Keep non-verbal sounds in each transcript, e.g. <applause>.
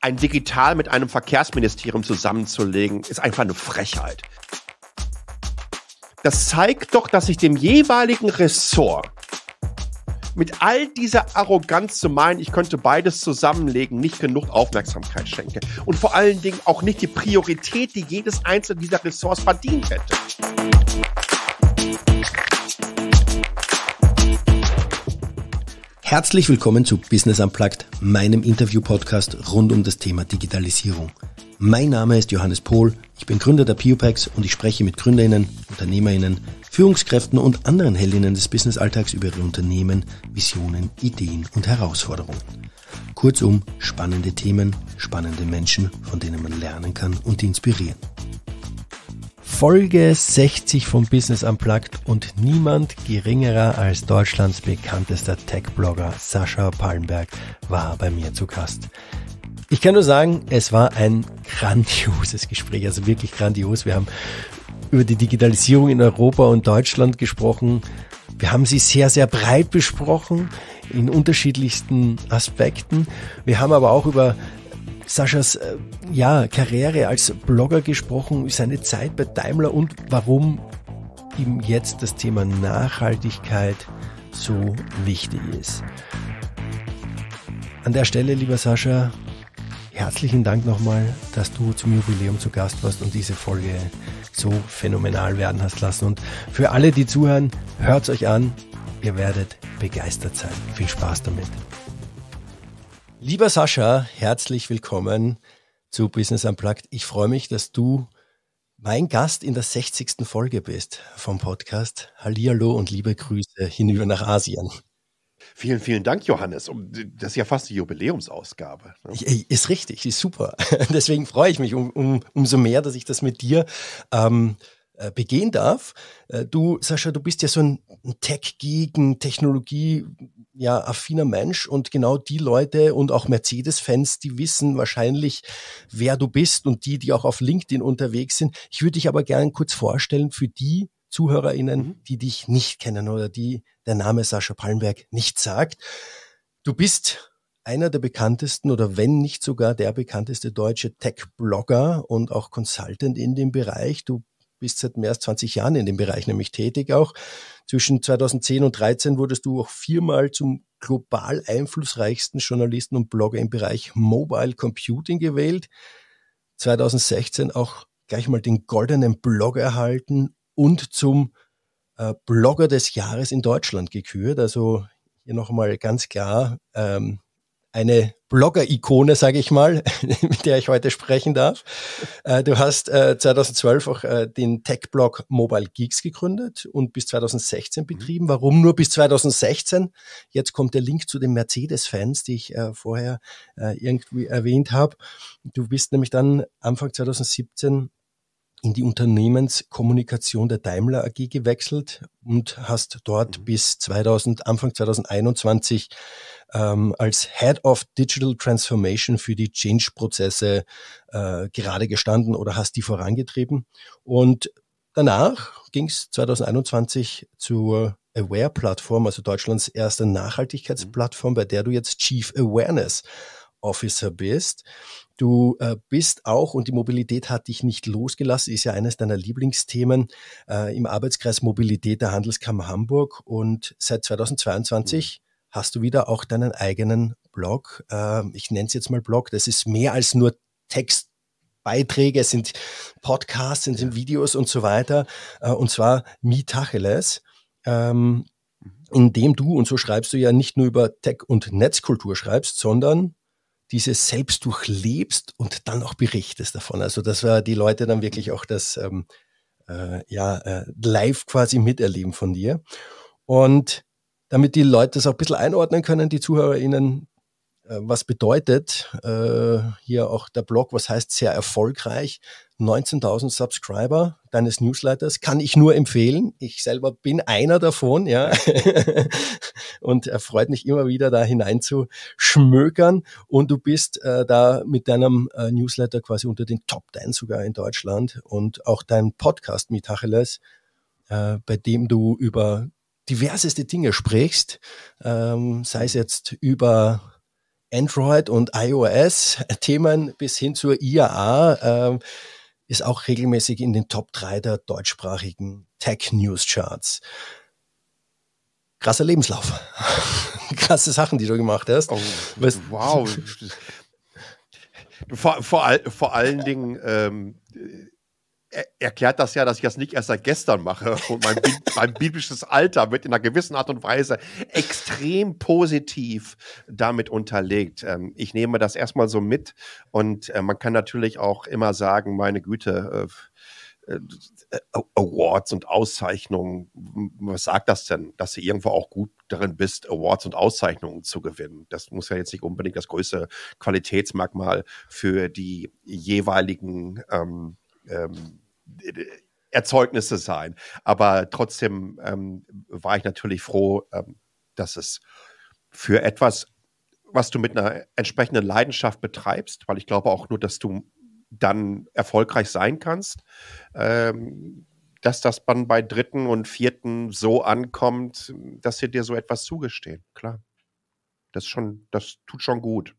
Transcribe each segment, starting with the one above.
ein Digital mit einem Verkehrsministerium zusammenzulegen, ist einfach eine Frechheit. Das zeigt doch, dass ich dem jeweiligen Ressort mit all dieser Arroganz zu meinen, ich könnte beides zusammenlegen, nicht genug Aufmerksamkeit schenke. Und vor allen Dingen auch nicht die Priorität, die jedes einzelne dieser Ressorts verdient hätte. Herzlich willkommen zu Business Unplugged, meinem Interview-Podcast rund um das Thema Digitalisierung. Mein Name ist Johannes Pohl, ich bin Gründer der Piopax und ich spreche mit GründerInnen, UnternehmerInnen, Führungskräften und anderen Heldinnen des Businessalltags über ihre Unternehmen, Visionen, Ideen und Herausforderungen. Kurzum, spannende Themen, spannende Menschen, von denen man lernen kann und inspirieren. Folge 60 von Business Unplugged und niemand geringerer als Deutschlands bekanntester Tech-Blogger Sascha Pallenberg war bei mir zu Gast. Ich kann nur sagen, es war ein grandioses Gespräch, also wirklich grandios. Wir haben über die Digitalisierung in Europa und Deutschland gesprochen. Wir haben sie sehr, sehr breit besprochen in unterschiedlichsten Aspekten. Wir haben aber auch über Saschas äh, ja, Karriere als Blogger gesprochen, seine Zeit bei Daimler und warum ihm jetzt das Thema Nachhaltigkeit so wichtig ist. An der Stelle, lieber Sascha, herzlichen Dank nochmal, dass du zum Jubiläum zu Gast warst und diese Folge so phänomenal werden hast lassen. Und für alle, die zuhören, hört es euch an. Ihr werdet begeistert sein. Viel Spaß damit. Lieber Sascha, herzlich willkommen zu Business Unplugged. Ich freue mich, dass du mein Gast in der 60. Folge bist vom Podcast. Hallihallo und liebe Grüße hinüber nach Asien. Vielen, vielen Dank, Johannes. Das ist ja fast die Jubiläumsausgabe. Ne? Ist richtig, ist super. <laughs> Deswegen freue ich mich um, um, umso mehr, dass ich das mit dir ähm, äh, begehen darf. Äh, du, Sascha, du bist ja so ein tech gegen Technologie, ja, affiner Mensch und genau die Leute und auch Mercedes-Fans, die wissen wahrscheinlich, wer du bist und die, die auch auf LinkedIn unterwegs sind. Ich würde dich aber gerne kurz vorstellen für die, ZuhörerInnen, mhm. die dich nicht kennen oder die der Name Sascha Palmberg nicht sagt. Du bist einer der bekanntesten oder wenn nicht sogar der bekannteste deutsche Tech-Blogger und auch Consultant in dem Bereich. Du bist seit mehr als 20 Jahren in dem Bereich nämlich tätig auch. Zwischen 2010 und 2013 wurdest du auch viermal zum global einflussreichsten Journalisten und Blogger im Bereich Mobile Computing gewählt. 2016 auch gleich mal den goldenen Blog erhalten und zum äh, Blogger des Jahres in Deutschland gekürt. Also hier nochmal ganz klar, ähm, eine Blogger-Ikone, sage ich mal, <laughs> mit der ich heute sprechen darf. Äh, du hast 2012 äh, auch äh, den Tech-Blog Mobile Geeks gegründet und bis 2016 betrieben. Warum nur bis 2016? Jetzt kommt der Link zu den Mercedes-Fans, die ich vorher irgendwie erwähnt habe. Du bist nämlich dann Anfang 2017 in die Unternehmenskommunikation der Daimler AG gewechselt und hast dort mhm. bis 2000, Anfang 2021 ähm, als Head of Digital Transformation für die Change-Prozesse äh, gerade gestanden oder hast die vorangetrieben. Und danach ging es 2021 zur Aware-Plattform, also Deutschlands erste mhm. Nachhaltigkeitsplattform, bei der du jetzt Chief Awareness Officer bist. Du äh, bist auch, und die Mobilität hat dich nicht losgelassen, ist ja eines deiner Lieblingsthemen äh, im Arbeitskreis Mobilität der Handelskammer Hamburg. Und seit 2022 mhm. hast du wieder auch deinen eigenen Blog. Äh, ich nenne es jetzt mal Blog. Das ist mehr als nur Text Beiträge, sind Podcasts, es sind Videos und so weiter. Äh, und zwar Mitacheles, ähm, mhm. in dem du, und so schreibst du ja nicht nur über Tech- und Netzkultur schreibst, sondern dieses selbst durchlebst und dann auch berichtest davon. Also, dass wir die Leute dann wirklich auch das ähm, äh, ja, äh, live quasi miterleben von dir. Und damit die Leute das auch ein bisschen einordnen können, die ZuhörerInnen, äh, was bedeutet äh, hier auch der Blog, was heißt sehr erfolgreich? 19.000 Subscriber deines Newsletters kann ich nur empfehlen. Ich selber bin einer davon, ja. <laughs> und erfreut mich immer wieder da hinein zu schmökern. Und du bist äh, da mit deinem äh, Newsletter quasi unter den Top 10 sogar in Deutschland und auch dein Podcast mit Hacheles, äh, bei dem du über diverseste Dinge sprichst, ähm, sei es jetzt über Android und iOS-Themen bis hin zur IAA äh, ist auch regelmäßig in den Top 3 der deutschsprachigen Tech-News-Charts. Krasser Lebenslauf. <laughs> Krasse Sachen, die du gemacht hast. Oh, wow. <laughs> vor, vor, vor, allen Dingen ähm, erklärt das ja, dass ich das nicht erst seit gestern mache und mein, <laughs> mein, biblisches Alter wird in einer gewissen Art und Weise extrem positiv damit unterlegt. Ähm, ich nehme das erstmal so mit und äh, man kann natürlich auch immer sagen, meine Güte, äh, äh, äh Awards und Auszeichnungen, was sagt das denn, dass du irgendwo auch gut darin bist, Awards und Auszeichnungen zu gewinnen? Das muss ja jetzt nicht unbedingt das größte Qualitätsmerkmal für die jeweiligen ähm, ähm, Erzeugnisse sein. Aber trotzdem ähm, war ich natürlich froh, ähm, dass es für etwas, was du mit einer entsprechenden Leidenschaft betreibst, weil ich glaube auch nur, dass du dann erfolgreich sein kannst, ähm, dass das dann bei dritten und vierten so ankommt, dass sie dir so etwas zugestehen. Klar. Das schon, das tut schon gut.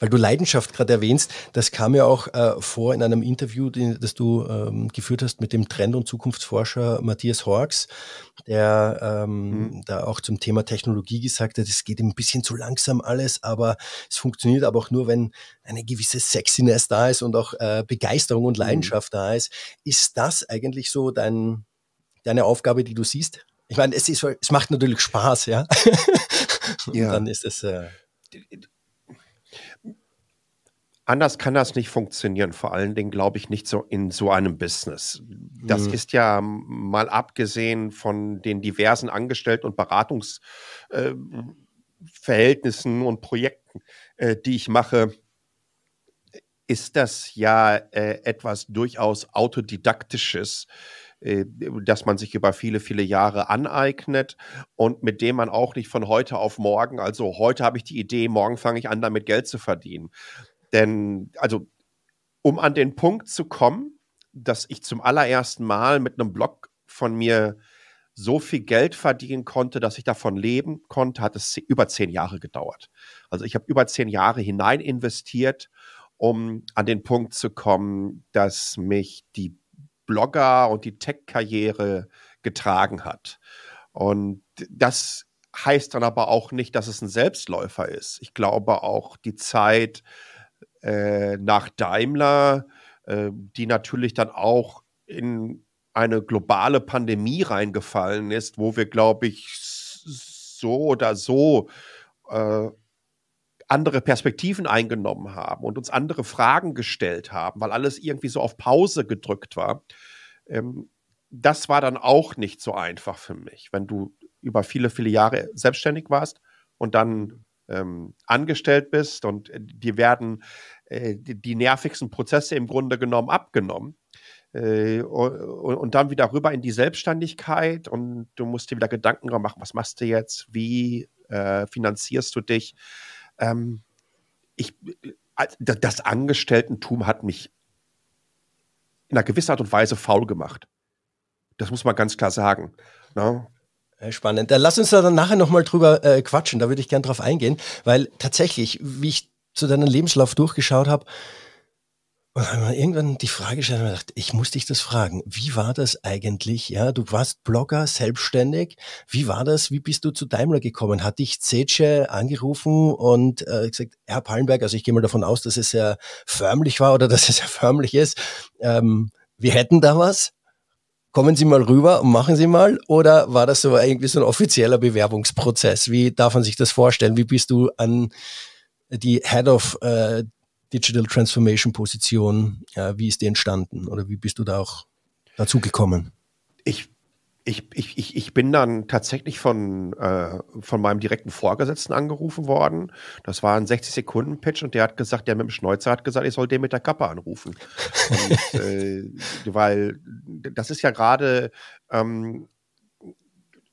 Weil du Leidenschaft gerade erwähnst, das kam ja auch äh, vor in einem Interview, die, das du ähm, geführt hast mit dem Trend- und Zukunftsforscher Matthias Horks, der ähm, mhm. da auch zum Thema Technologie gesagt hat, es geht ein bisschen zu langsam alles, aber es funktioniert aber auch nur, wenn eine gewisse Sexiness da ist und auch äh, Begeisterung und mhm. Leidenschaft mhm. da ist. Ist das eigentlich so dein, deine Aufgabe, die du siehst? Ich meine, es, ist, es macht natürlich Spaß, ja. und <laughs> ja. dann ist es. Äh, Anders kann das nicht funktionieren, vor allen Dingen glaube ich nicht so in so einem Business. Das mhm. ist ja mal abgesehen von den diversen Angestellten und Beratungsverhältnissen äh, und Projekten, äh, die ich mache, ist das ja äh, etwas durchaus autodidaktisches, äh, das man sich über viele, viele Jahre aneignet und mit dem man auch nicht von heute auf morgen, also heute habe ich die Idee, morgen fange ich an, damit Geld zu verdienen. Denn, also, um an den Punkt zu kommen, dass ich zum allerersten Mal mit einem Blog von mir so viel Geld verdienen konnte, dass ich davon leben konnte, hat es über zehn Jahre gedauert. Also ich habe über zehn Jahre hinein investiert, um an den Punkt zu kommen, dass mich die Blogger und die Tech-Karriere getragen hat. Und das heißt dann aber auch nicht, dass es ein Selbstläufer ist. Ich glaube auch, die Zeit äh, nach Daimler, äh, die natürlich dann auch in eine globale Pandemie reingefallen ist, wo wir, glaube ich, so oder so äh, andere Perspektiven eingenommen haben und uns andere Fragen gestellt haben, weil alles irgendwie so auf Pause gedrückt war. Ähm, das war dann auch nicht so einfach für mich, wenn du über viele, viele Jahre selbstständig warst und dann ähm, angestellt bist und äh, die werden äh, die, nervigsten Prozesse im Grunde genommen abgenommen. Äh, und, dann wieder rüber in die Selbstständigkeit und du musst dir wieder Gedanken machen, was machst du jetzt, wie äh, finanzierst du dich. Ähm, ich, äh, das Angestelltentum hat mich in einer gewissen Art und Weise faul gemacht. Das muss man ganz klar sagen. Ne? Spannend. Lass uns da dann nachher nochmal drüber äh, quatschen, da würde ich gerne drauf eingehen, weil tatsächlich, wie ich zu deinem Lebenslauf durchgeschaut habe, und habe mir irgendwann die Frage gestellt und gedacht, ich muss dich das fragen. Wie war das eigentlich? Ja, du warst Blogger, selbstständig. Wie war das? Wie bist du zu Daimler gekommen? Hat dich Zetsche angerufen und äh, gesagt, Herr Pallenberg, also ich gehe mal davon aus, dass es sehr förmlich war oder <laughs> dass es sehr förmlich ist. Ähm, wir hätten da was. Kommen Sie mal rüber und machen Sie mal. Oder war das so irgendwie so ein offizieller Bewerbungsprozess? Wie darf man sich das vorstellen? Wie bist du an die Head of äh, Digital Transformation Position, ja, wie ist die entstanden oder wie bist du da auch dazu gekommen? Ich ich, ich, ich bin dann tatsächlich von, äh, von meinem direkten Vorgesetzten angerufen worden. Das war ein 60-Sekunden-Pitch und der hat gesagt, der mit dem Schneuzer hat gesagt, ich soll den mit der Kappe anrufen. <laughs> und, äh, weil das ist ja gerade ähm,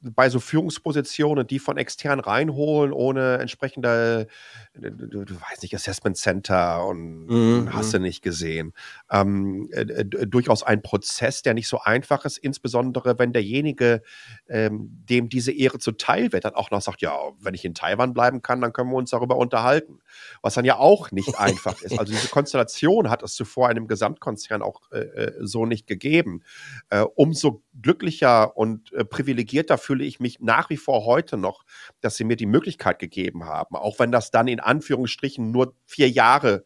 bei so Führungspositionen, die von extern reinholen, ohne entsprechende, du, du weißt nicht, Assessment Center und mhm. hast du mhm. nicht gesehen. Ähm, äh, äh durchaus ein Prozess, der nicht so einfach ist, insbesondere wenn derjenige, ähm, dem diese Ehre zuteil wird, dann auch noch sagt, ja, wenn ich in Taiwan bleiben kann, dann können wir uns darüber unterhalten. Was dann ja auch nicht einfach ist. Also diese Konstellation hat es zuvor einem Gesamtkonzern auch äh, äh so nicht gegeben. Äh, umso glücklicher und äh, privilegierter für fühle ich mich nach wie vor heute noch, dass sie mir die Möglichkeit gegeben haben, auch wenn das dann in Anführungsstrichen nur vier Jahre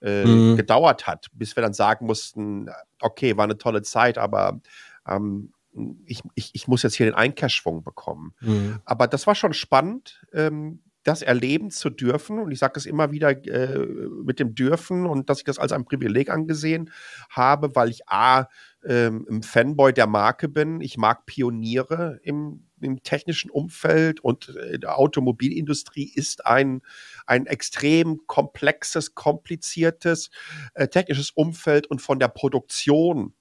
äh, mhm. gedauert hat, bis wir dann sagen mussten, okay, war eine tolle Zeit, aber ähm, ich, ich, ich muss jetzt hier den Einkehrschwung bekommen. Mhm. Aber das war schon spannend, ähm, das erleben zu dürfen. Und ich sage es immer wieder äh, mit dem Dürfen und dass ich das als ein Privileg angesehen habe, weil ich A, ähm, ein Fanboy der Marke bin. Ich mag Pioniere im, im technischen Umfeld und äh, die Automobilindustrie ist ein, ein extrem komplexes, kompliziertes äh, technisches Umfeld und von der Produktion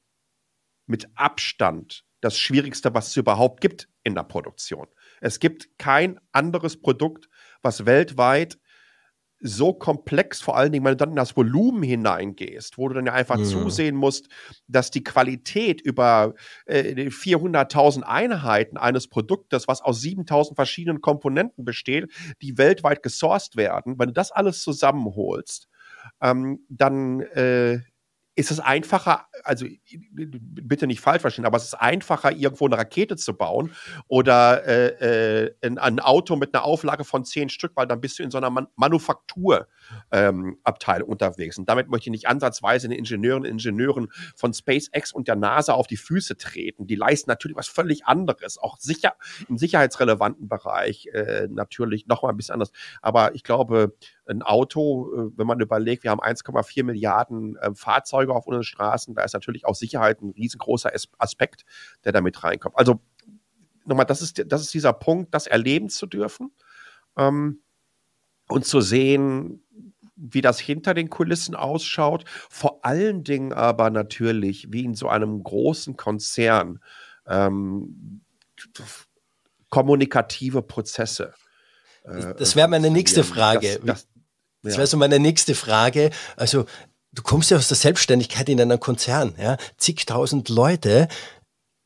mit Abstand das Schwierigste, was es überhaupt gibt in der Produktion. Es gibt kein anderes Produkt, was weltweit so komplex, vor allen Dingen, wenn du dann in das Volumen hineingehst, wo du dann ja einfach ja. zusehen musst, dass die Qualität über äh, 400.000 Einheiten eines Produktes, was aus 7.000 verschiedenen Komponenten besteht, die weltweit gesourced werden, wenn du das alles zusammenholst, ähm, dann äh, ist es einfacher, also bitte nicht falsch verstehen, aber es ist einfacher, irgendwo eine Rakete zu bauen oder äh, äh, ein, Auto mit einer Auflage von zehn Stück, weil dann bist du in so einer Man Manufakturabteilung ähm, unterwegs. Und damit möchte ich nicht ansatzweise den Ingenieuren und Ingenieuren von SpaceX und der NASA auf die Füße treten. Die leisten natürlich was völlig anderes, auch sicher im sicherheitsrelevanten Bereich äh, natürlich nochmal ein bisschen anders. Aber ich glaube, ein Auto, äh, wenn man überlegt, wir haben 1,4 Milliarden ähm, Fahrzeuge auf unseren Straßen, da ist natürlich auch Sicherheit ein riesengroßer Aspekt, der damit reinkommt. Also nochmal, das ist, das ist dieser Punkt, das erleben zu dürfen ähm, und zu sehen, wie das hinter den Kulissen ausschaut. Vor allen Dingen aber natürlich, wie in so einem großen Konzern, ähm, kommunikative Prozesse äh, das wäre meine nächste Frage. Das, das, ja. das wäre so meine nächste Frage. Also, du kommst ja aus der Selbstständigkeit in einen Konzern, ja, zigtausend Leute.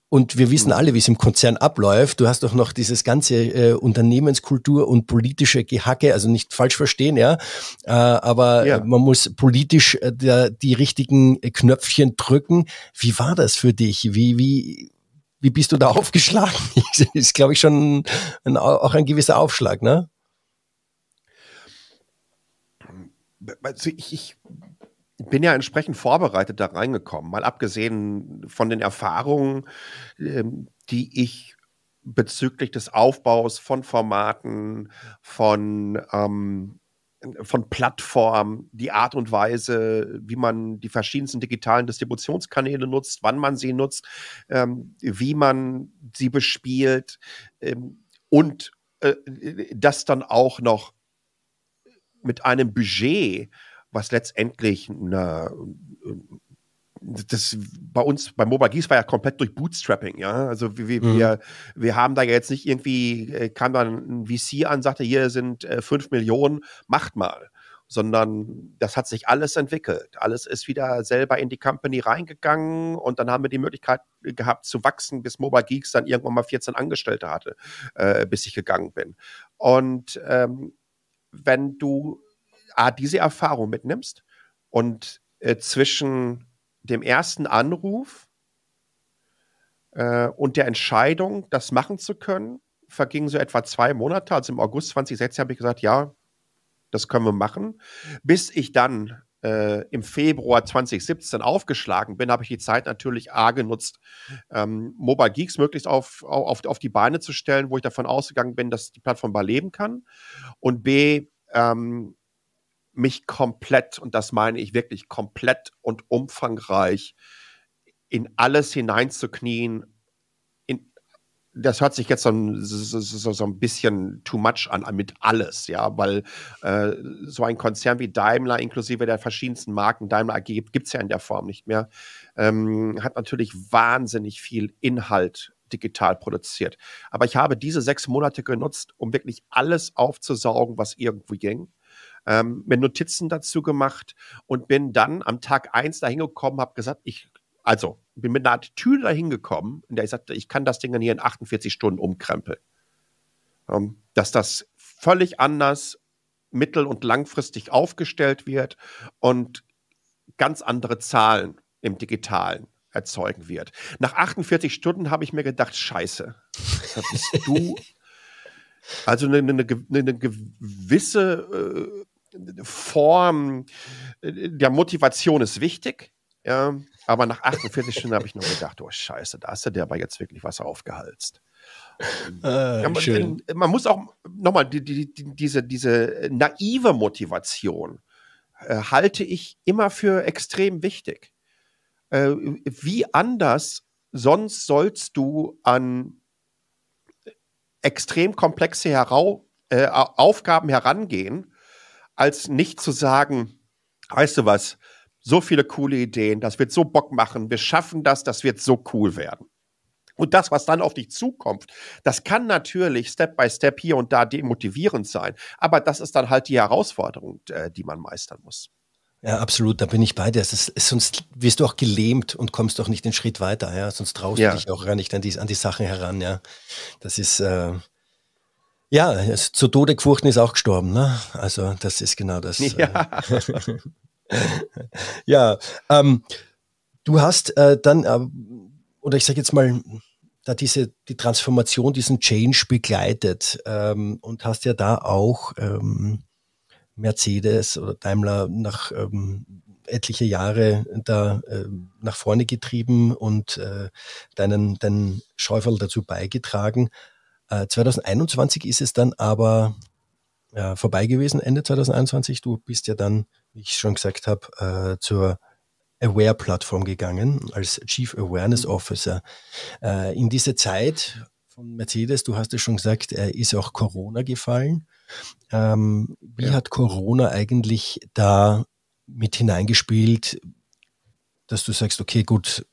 Und wir wissen mhm. alle, wie es im Konzern abläuft. Du hast doch noch dieses ganze äh, Unternehmenskultur und politische Gehacke, also nicht falsch verstehen, ja. Äh, aber ja. man muss politisch äh, der, die richtigen äh, Knöpfchen drücken. Wie war das für dich? Wie, wie, wie bist du da <laughs> aufgeschlagen? das ist, glaube ich, schon ein, auch ein gewisser Aufschlag, ne? Also ich, ich bin ja entsprechend vorbereitet da reingekommen, mal abgesehen von den Erfahrungen, ähm, die ich bezüglich des Aufbaus von Formaten, von ähm, von Plattformen, die Art und Weise, wie man die verschiedensten digitalen Distributionskanäle nutzt, wann man sie nutzt, ähm, wie man sie bespielt ähm, und äh, das dann auch noch mit einem Budget, was letztendlich eine, das bei uns, bei Mobile Geese war ja komplett durch Bootstrapping, ja. Also wir, mhm. wir, wir haben da jetzt nicht irgendwie, äh, kam dann ein VC an, sagte, hier sind äh, fünf Millionen, macht mal. Sondern das hat sich alles entwickelt. Alles ist wieder selber in die Company reingegangen und dann haben wir die Möglichkeit gehabt zu wachsen, bis Mobile Geeks dann irgendwann mal 14 Angestellte hatte, äh, bis ich gegangen bin. Und ähm, wenn du A, diese Erfahrung mitnimmst und äh, zwischen dem ersten Anruf äh, und der Entscheidung, das machen zu können, vergingen so etwa zwei Monate. Also im August 2016 habe ich gesagt, ja, das können wir machen. Bis ich dann äh, im Februar 2017 aufgeschlagen bin, habe ich die Zeit natürlich A genutzt, ähm, Mobile Geeks möglichst auf, auf, auf die Beine zu stellen, wo ich davon ausgegangen bin, dass die Plattform überleben kann. Und B, ähm, mich komplett, und das meine ich wirklich komplett und umfangreich, in alles hineinzuknien. In, das hört sich jetzt so ein, so, so ein, bisschen too much an, mit alles, ja, weil äh, so ein Konzern wie Daimler, inklusive der verschiedensten Marken, Daimler AG gibt es ja in der Form nicht mehr, ähm, hat natürlich wahnsinnig viel Inhalt digital produziert. Aber ich habe diese sechs Monate genutzt, um wirklich alles aufzusaugen, was irgendwie ging ähm, mir Notizen dazu gemacht und bin dann am Tag eins dahin gekommen, habe gesagt, ich, also bin mit einer Attitüde dahin gekommen, in der ich sagte, ich kann das Ding dann hier in 48 Stunden umkrempeln. Ähm, dass das völlig anders mittel- und langfristig aufgestellt wird und ganz andere Zahlen im digitalen erzeugen wird. Nach 48 Stunden habe ich mir gedacht, scheiße, da bist du. <laughs> Also eine, eine, eine ne, ne gewisse äh, Form äh, der Motivation ist wichtig. Ja, aber nach 48 Stunden habe ich nur gedacht, oh Scheiße, da hast du dir aber jetzt wirklich was aufgehalst. Ähm, äh, ja, man, man, muss auch nochmal die, die, die, diese, diese naive Motivation äh, halte ich immer für extrem wichtig. Äh, wie anders sonst sollst du an äh, extrem komplexe Hera äh, Aufgaben herangehen, als nicht zu sagen, weißt du was, so viele coole Ideen, das wird so Bock machen, wir schaffen das, das wird so cool werden. Und das, was dann auf dich zukommt, das kann natürlich Step by Step hier und da demotivierend sein. Aber das ist dann halt die Herausforderung, äh, die man meistern muss. Ja, absolut, da bin ich bei dir. Ist, sonst wirst du auch gelähmt und kommst auch nicht den Schritt weiter. Ja? Sonst traust ja. du dich auch gar nicht an die, an die Sachen heran. Ja? Das ist, äh, ja, zu Tode gefurchten ist auch gestorben. Ne? Also das ist genau das. <laughs> Ja, äh, <laughs> ja ähm, du hast äh, dann, äh, oder ich sage jetzt mal, da diese die Transformation, diesen Change begleitet ähm, und hast ja da auch ähm, Mercedes oder Daimler nach ähm, etliche Jahre da äh, nach vorne getrieben und äh, deinen, deinen Schäufel dazu beigetragen. 2021 äh, ist es dann aber äh, vorbei gewesen, Ende 2021. Du bist ja dann, wie ich schon gesagt habe, äh, zur Aware-Plattform gegangen als Chief Awareness mhm. Officer. Äh, in dieser Zeit von Mercedes, du hast es schon gesagt, äh, ist auch Corona gefallen. Ähm, wie ja. hat Corona eigentlich da mit hineingespielt, dass du sagst, okay, gut,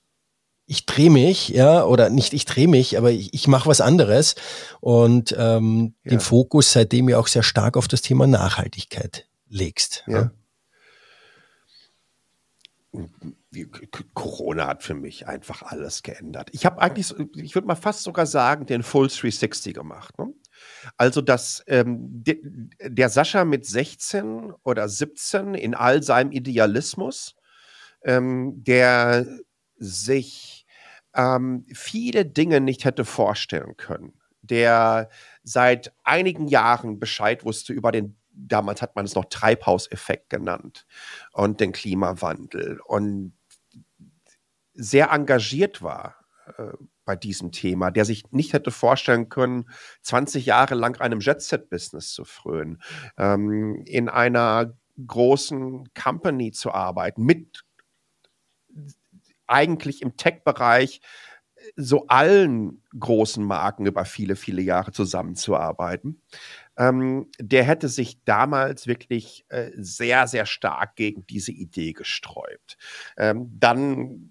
ich drehe mich, ja, oder nicht ich drehe mich, aber ich, ich mache was anderes und ähm, ja. den Fokus seitdem ja auch sehr stark auf das Thema Nachhaltigkeit legst. Ja. ja. Ne? Corona hat für mich einfach alles geändert. Ich habe eigentlich, ich würde mal fast sogar sagen, den Full 360 gemacht. Ne? Also, dass ähm, de, der Sascha mit 16 oder 17 in all seinem Idealismus, ähm, der sich ähm, viele Dinge nicht hätte vorstellen können, der seit einigen Jahren Bescheid wusste über den damals hat man es noch Treibhauseffekt genannt und den Klimawandel und sehr engagiert war äh, bei diesem Thema, der sich nicht hätte vorstellen können, 20 Jahre lang einem Jet-Set-Business zu frönen, ähm, in einer großen Company zu arbeiten, mit eigentlich im Tech-Bereich äh, so allen großen Marken über viele, viele Jahre zusammenzuarbeiten. Ähm, der hätte sich damals wirklich äh, sehr, sehr stark gegen diese Idee gesträubt. Ähm, dann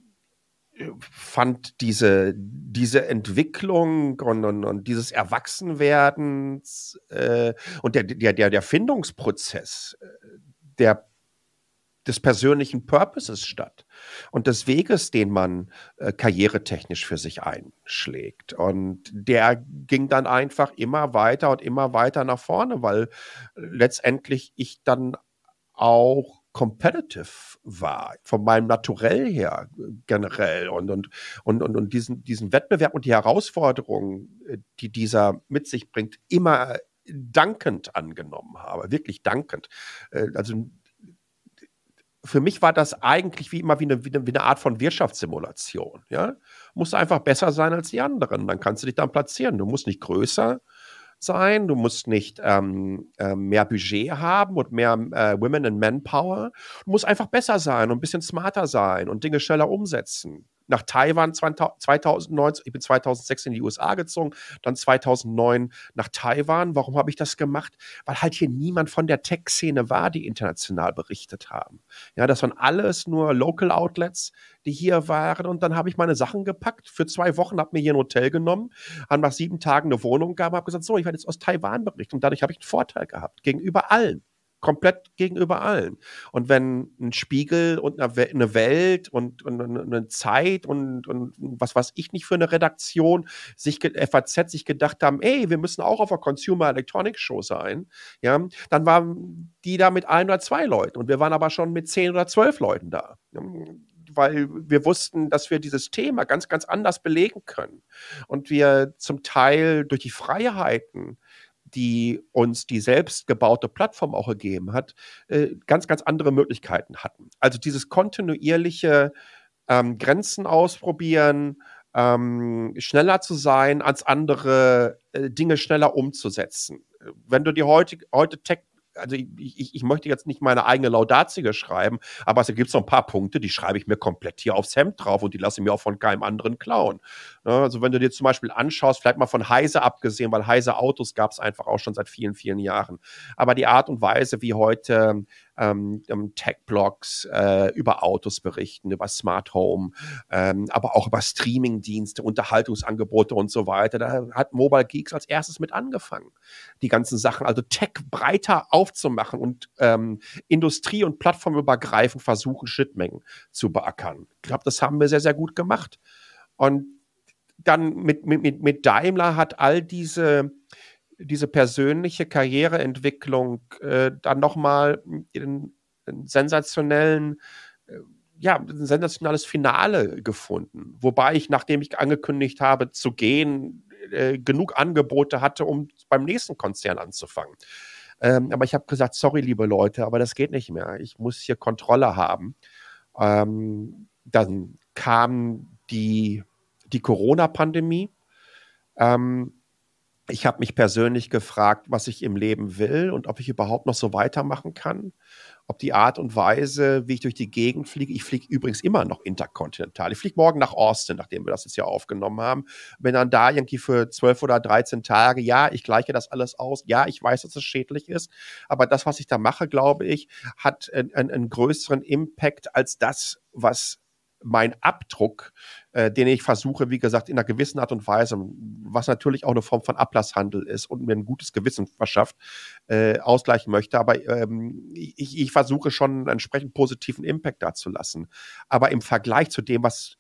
äh, fand diese, diese Entwicklung und, und, und dieses Erwachsenwerdens äh, und der, der, der, der Findungsprozess, äh, der des persönlichen Purposes statt und des Weges, den man äh, karrieretechnisch für sich einschlägt. Und der ging dann einfach immer weiter und immer weiter nach vorne, weil letztendlich ich dann auch competitive war, von meinem Naturell her generell und, und, und, und, und diesen, diesen Wettbewerb und die Herausforderungen, äh, die dieser mit sich bringt, immer dankend angenommen habe, wirklich dankend. Äh, also für mich war das eigentlich wie immer wie eine, wie eine, wie eine Art von Wirtschaftssimulation. Ja? Musst einfach besser sein als die anderen, dann kannst du dich dann platzieren. Du musst nicht größer sein, du musst nicht ähm, äh, mehr Budget haben und mehr äh, Women and Manpower. Du musst einfach besser sein und ein bisschen smarter sein und Dinge schneller umsetzen nach Taiwan 2019. Ich bin 2006 in die USA gezogen, dann 2009 nach Taiwan. Warum habe ich das gemacht? Weil halt hier niemand von der Tech-Szene war, die international berichtet haben. Ja, das waren alles nur Local Outlets, die hier waren. Und dann habe ich meine Sachen gepackt. Für zwei Wochen habe mir hier ein Hotel genommen, habe nach sieben Tagen eine Wohnung gehabt, habe gesagt, so, ich werde jetzt aus Taiwan berichten. Und dadurch habe ich einen Vorteil gehabt gegenüber allen komplett gegenüber allen. Und wenn ein Spiegel und eine Welt und, und eine Zeit und, und was weiß ich nicht für eine Redaktion sich äh, FAZ sich gedacht haben, ey, wir müssen auch auf der Consumer Electronics Show sein, ja, dann waren die da mit ein oder zwei Leuten und wir waren aber schon mit zehn oder zwölf Leuten da. Weil wir wussten, dass wir dieses Thema ganz, ganz anders belegen können. Und wir zum Teil durch die Freiheiten die uns die selbst gebaute Plattform auch ergeben hat, äh, ganz, ganz andere Möglichkeiten hatten. Also dieses kontinuierliche ähm, Grenzen ausprobieren, ähm, schneller zu sein, als andere äh, Dinge schneller umzusetzen. Wenn du dir heute, heute Tech also ich, ich, ich, möchte jetzt nicht meine eigene Laudatio schreiben, aber es gibt so ein paar Punkte, die schreibe ich mir komplett hier aufs Hemd drauf und die lasse ich mir auch von keinem anderen klauen. Ne? Also wenn du dir zum Beispiel anschaust, vielleicht mal von Heise abgesehen, weil Heise Autos gab es einfach auch schon seit vielen, vielen Jahren. Aber die Art und Weise, wie heute ähm, ähm, Tech-Blogs äh, über Autos berichten, über Smart Home, ähm, aber auch über Streaming-Dienste, Unterhaltungsangebote und so weiter. Da hat Mobile Geeks als erstes mit angefangen, die ganzen Sachen, also Tech breiter aufzumachen und ähm, Industrie- und plattformübergreifend versuchen, Schnittmengen zu beackern. Ich glaube, das haben wir sehr, sehr gut gemacht. Und dann mit, mit, mit Daimler hat all diese, diese persönliche Karriereentwicklung äh, dann nochmal einen, einen sensationellen, äh, ja, ein sensationelles Finale gefunden. Wobei ich, nachdem ich angekündigt habe, zu gehen, äh, genug Angebote hatte, um beim nächsten Konzern anzufangen. Ähm, aber ich habe gesagt, sorry, liebe Leute, aber das geht nicht mehr. Ich muss hier Kontrolle haben. Ähm, dann kam die die Corona-Pandemie. Ähm, ich habe mich persönlich gefragt, was ich im Leben will und ob ich überhaupt noch so weitermachen kann. Ob die Art und Weise, wie ich durch die Gegend fliege, ich fliege übrigens immer noch interkontinental. Ich fliege morgen nach Austin, nachdem wir das jetzt ja aufgenommen haben. Bin dann da irgendwie für zwölf oder 13 Tage. Ja, ich gleiche das alles aus. Ja, ich weiß, dass es schädlich ist. Aber das, was ich da mache, glaube ich, hat einen, einen größeren Impact als das, was mein Abdruck, äh, den ich versuche, wie gesagt, in einer gewissen Art und Weise, was natürlich auch eine Form von Ablasshandel ist und mir ein gutes Gewissen verschafft, äh, ausgleichen möchte. Aber ähm, ich, ich versuche schon einen entsprechend positiven Impact da zu lassen. Aber im Vergleich zu dem, was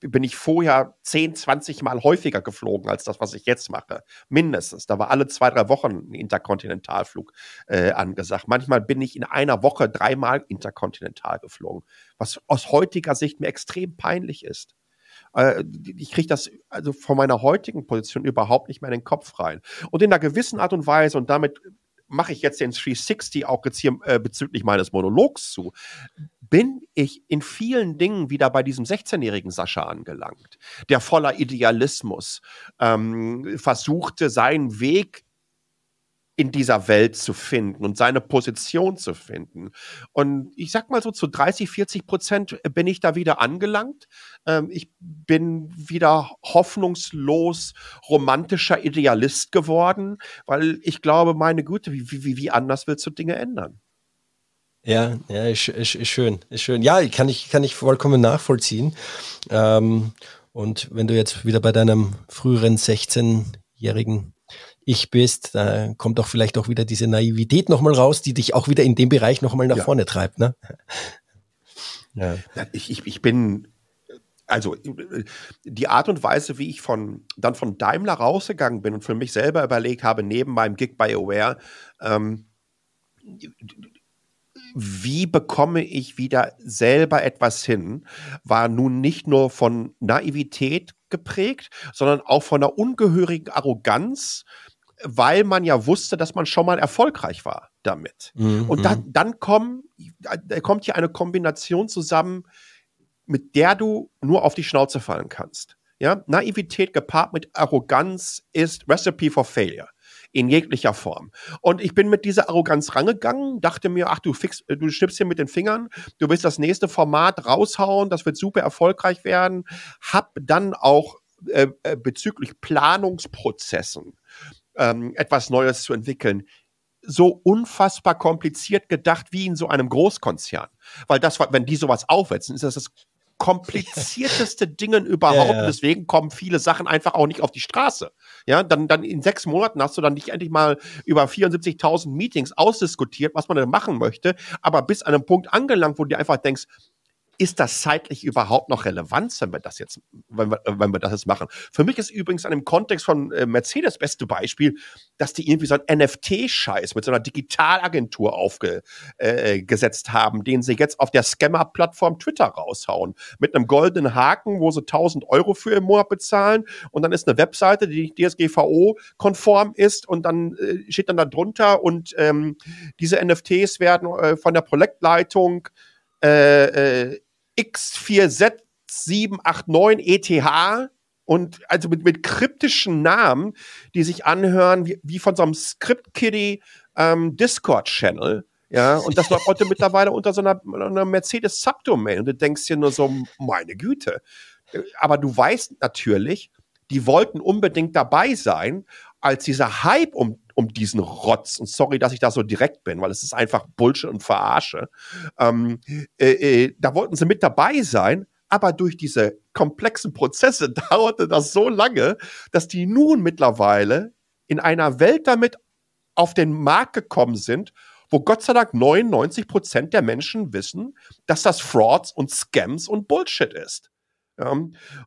bin ich vorher 10, 20 Mal häufiger geflogen als das, was ich jetzt mache. Mindestens. Da war alle zwei, drei Wochen ein Interkontinentalflug äh, angesagt. Manchmal bin ich in einer Woche dreimal interkontinental geflogen, was aus heutiger Sicht mir extrem peinlich ist. Äh, ich kriege das also von meiner heutigen Position überhaupt nicht mehr in den Kopf rein. Und in einer gewissen Art und Weise, und damit mache ich jetzt den 360 auch jetzt hier äh, bezüglich meines Monologs zu bin ich in vielen Dingen wieder bei diesem 16-jährigen Sascha angelangt, der voller Idealismus ähm, versuchte, seinen Weg in dieser Welt zu finden und seine Position zu finden. Und ich sag mal so, zu 30, 40 Prozent bin ich da wieder angelangt. Ähm, ich bin wieder hoffnungslos romantischer Idealist geworden, weil ich glaube, meine Güte, wie, wie, wie anders willst du Dinge ändern? Ja, ja, ist, ist, ist schön, ist schön. Ja, kann ich, kann ich vollkommen nachvollziehen. Ähm, und wenn du jetzt wieder bei deinem früheren 16-jährigen Ich bist, da kommt auch vielleicht auch wieder diese Naivität nochmal raus, die dich auch wieder in dem Bereich nochmal nach ja. vorne treibt. Ne? Ja. Ich, ich, ich bin, also die Art und Weise, wie ich von, dann von Daimler rausgegangen bin und für mich selber überlegt habe, neben meinem Gig bei Aware, ähm, wie bekomme ich wieder selber etwas hin, war nun nicht nur von Naivität geprägt, sondern auch von einer ungehörigen Arroganz, weil man ja wusste, dass man schon mal erfolgreich war damit. Mhm. Und da, dann kommen, da kommt hier eine Kombination zusammen, mit der du nur auf die Schnauze fallen kannst. Ja, Naivität gepaart mit Arroganz ist Recipe for Failure in jeglicher Form. Und ich bin mit dieser Arroganz rangegangen, dachte mir, ach du fix, äh, du schnippst hier mit den Fingern, du willst das nächste Format raushauen, das wird super erfolgreich werden. Hab dann auch äh, äh, bezüglich Planungsprozessen ähm, etwas Neues zu entwickeln, so unfassbar kompliziert gedacht wie in so einem Großkonzern. Weil das, wenn die sowas aufwetzen, ist das das komplizierteste <laughs> Dingen überhaupt. Ja, ja. Deswegen kommen viele Sachen einfach auch nicht auf die Straße. Ja, dann, dann in sechs Monaten hast du dann nicht endlich mal über 74.000 Meetings ausdiskutiert, was man denn machen möchte. Aber bis an einem Punkt angelangt, wo du dir einfach denkst, ist das zeitlich überhaupt noch relevant, wenn wir das jetzt, wenn wir, äh, wenn wir das jetzt machen? Für mich ist übrigens an dem Kontext von äh, Mercedes beste Beispiel, dass die irgendwie so einen NFT-Scheiß mit so einer Digitalagentur aufgesetzt äh, haben, den sie jetzt auf der Scammer-Plattform Twitter raushauen. Mit einem goldenen Haken, wo sie 1000 Euro für im Monat bezahlen und dann ist eine Webseite, die DSGVO-konform ist und dann äh, steht dann da drunter und ähm, diese NFTs werden äh, von der Projektleitung äh, äh X4Z789 ETH und also mit, mit kryptischen Namen, die sich anhören wie, wie von so einem Script-Kiddie ähm, Discord-Channel. Ja, und das läuft heute <laughs> mittlerweile unter so einer, einer Mercedes-Subdomain. Und du denkst dir nur so, meine Güte. Äh, aber du weißt natürlich, die wollten unbedingt dabei sein als dieser Hype um, um diesen Rotz, und sorry, dass ich da so direkt bin, weil es ist einfach Bullshit und Verarsche, ähm, äh, äh, da wollten sie mit dabei sein, aber durch diese komplexen Prozesse <laughs> dauerte das so lange, dass die nun mittlerweile in einer Welt damit auf den Markt gekommen sind, wo Gott sei Dank 99 Prozent der Menschen wissen, dass das Frauds und Scams und Bullshit ist. Ja.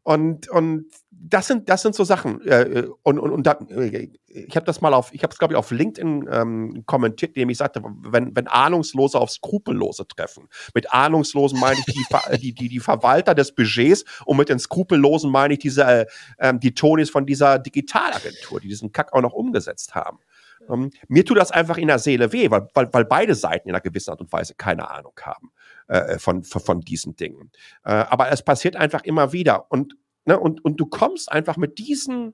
Und, und das sind das sind so Sachen. Äh, äh, und und, und da, äh, ich habe das mal auf, ich habe es glaube ich auf LinkedIn ähm, kommentiert, indem ich sagte, wenn wenn Ahnungslose auf Skrupellose treffen. Mit Ahnungslosen meine ich die, <laughs> die, die die Verwalter des Budgets und mit den Skrupellosen meine ich diese äh, ähm, die Tonis von dieser Digitalagentur, die diesen Kack auch noch umgesetzt haben. Ähm, mir tut das einfach in der Seele weh, weil, weil, weil beide Seiten in einer gewissen Art und Weise keine Ahnung haben äh, äh von, von diesen Dingen. Äh, aber es passiert einfach immer wieder. Und, ne, und, und du kommst einfach mit diesen,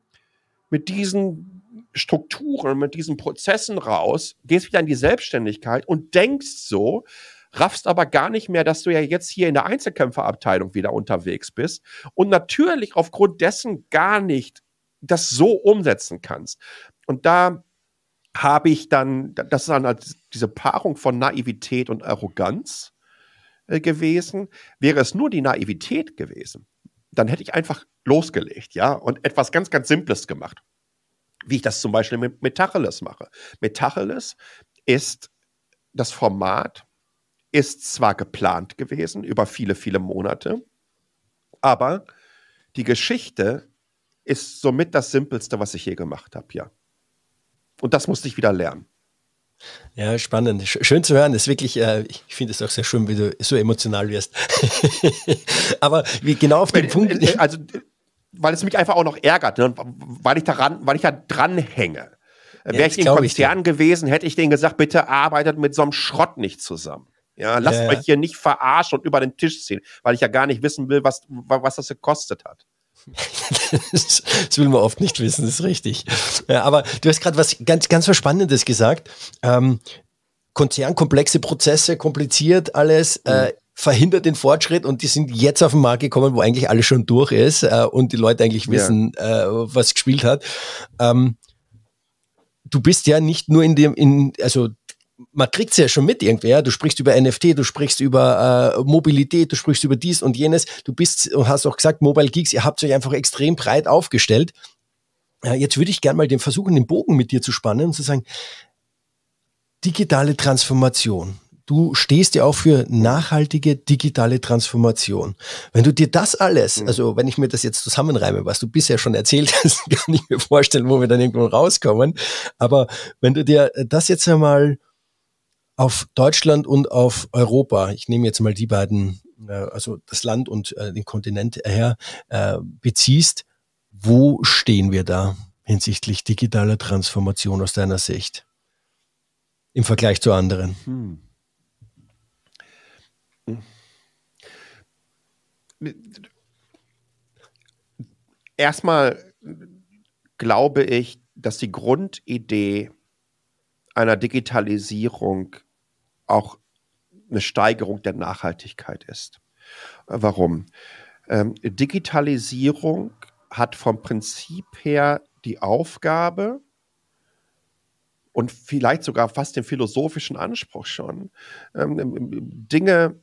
mit diesen Strukturen, mit diesen Prozessen raus, gehst wieder in die Selbstständigkeit und denkst so, raffst aber gar nicht mehr, dass du ja jetzt hier in der Einzelkämpferabteilung wieder unterwegs bist und natürlich aufgrund dessen gar nicht das so umsetzen kannst. Und da habe ich dann, das ist dann halt diese Paarung von Naivität und Arroganz, äh, gewesen. Wäre es nur die Naivität gewesen, dann hätte ich einfach losgelegt, ja, und etwas ganz, ganz Simples gemacht. Wie ich das zum Beispiel mit, Metacheles mache. Metacheles ist das Format, ist zwar geplant gewesen über viele, viele Monate, aber die Geschichte ist somit das Simpelste, was ich je gemacht habe, ja. Und das musste ich wieder lernen. Ja, spannend. Schön zu hören. Das ist wirklich, äh, ich finde es auch sehr schön, wie du so emotional wirst. <laughs> Aber wie genau auf den weil, Punkt. Äh, also, weil es mich einfach auch noch ärgert, ne? weil ich daran, weil ich da dranhänge. Äh, ja, Wäre ich im Konzern ich gewesen, hätte ich denen gesagt, bitte arbeitet mit so einem Schrott nicht zusammen. Ja, lasst ja, ja. euch hier nicht verarschen und über den Tisch ziehen, weil ich ja gar nicht wissen will, was, was das gekostet hat das will man oft nicht wissen, das ist richtig. Ja, aber du hast gerade was ganz, ganz was Spannendes gesagt. Ähm, Konzern, komplexe Prozesse, kompliziert alles. Äh, mhm. Äh, verhindert den Fortschritt und die sind jetzt auf den Markt gekommen, wo eigentlich alles schon durch ist äh, und die Leute eigentlich wissen, ja. äh, was gespielt hat. Ähm, du bist ja nicht nur in dem, in, also man kriegt es ja schon mit irgendwie, Ja? Du sprichst über NFT, du sprichst über äh, Mobilität, du sprichst über dies und jenes. Du bist und hast auch gesagt, Mobile Geeks, ihr habt euch einfach extrem breit aufgestellt. Ja, jetzt würde ich gerne mal den versuchen, den Bogen mit dir zu spannen und zu sagen, digitale Transformation. Du stehst ja auch für nachhaltige digitale Transformation. Wenn du dir das alles, mhm. also wenn ich mir das jetzt zusammenreime, was du bisher schon erzählt hast, <laughs> kann ich mir vorstellen, wo wir dann irgendwo rauskommen. Aber wenn du dir das jetzt einmal auf Deutschland und auf Europa, ich nehme jetzt mal die beiden, äh, also das Land und äh, den Kontinent äh, her, äh, beziehst, wo stehen wir da hinsichtlich digitaler Transformation aus deiner Sicht im Vergleich zu anderen? Hm. Erstmal glaube ich, dass die Grundidee einer Digitalisierung auch eine Steigerung der Nachhaltigkeit ist. Äh, warum? Ähm, Digitalisierung hat vom Prinzip her die Aufgabe und vielleicht sogar fast den philosophischen Anspruch schon, ähm, ähm Dinge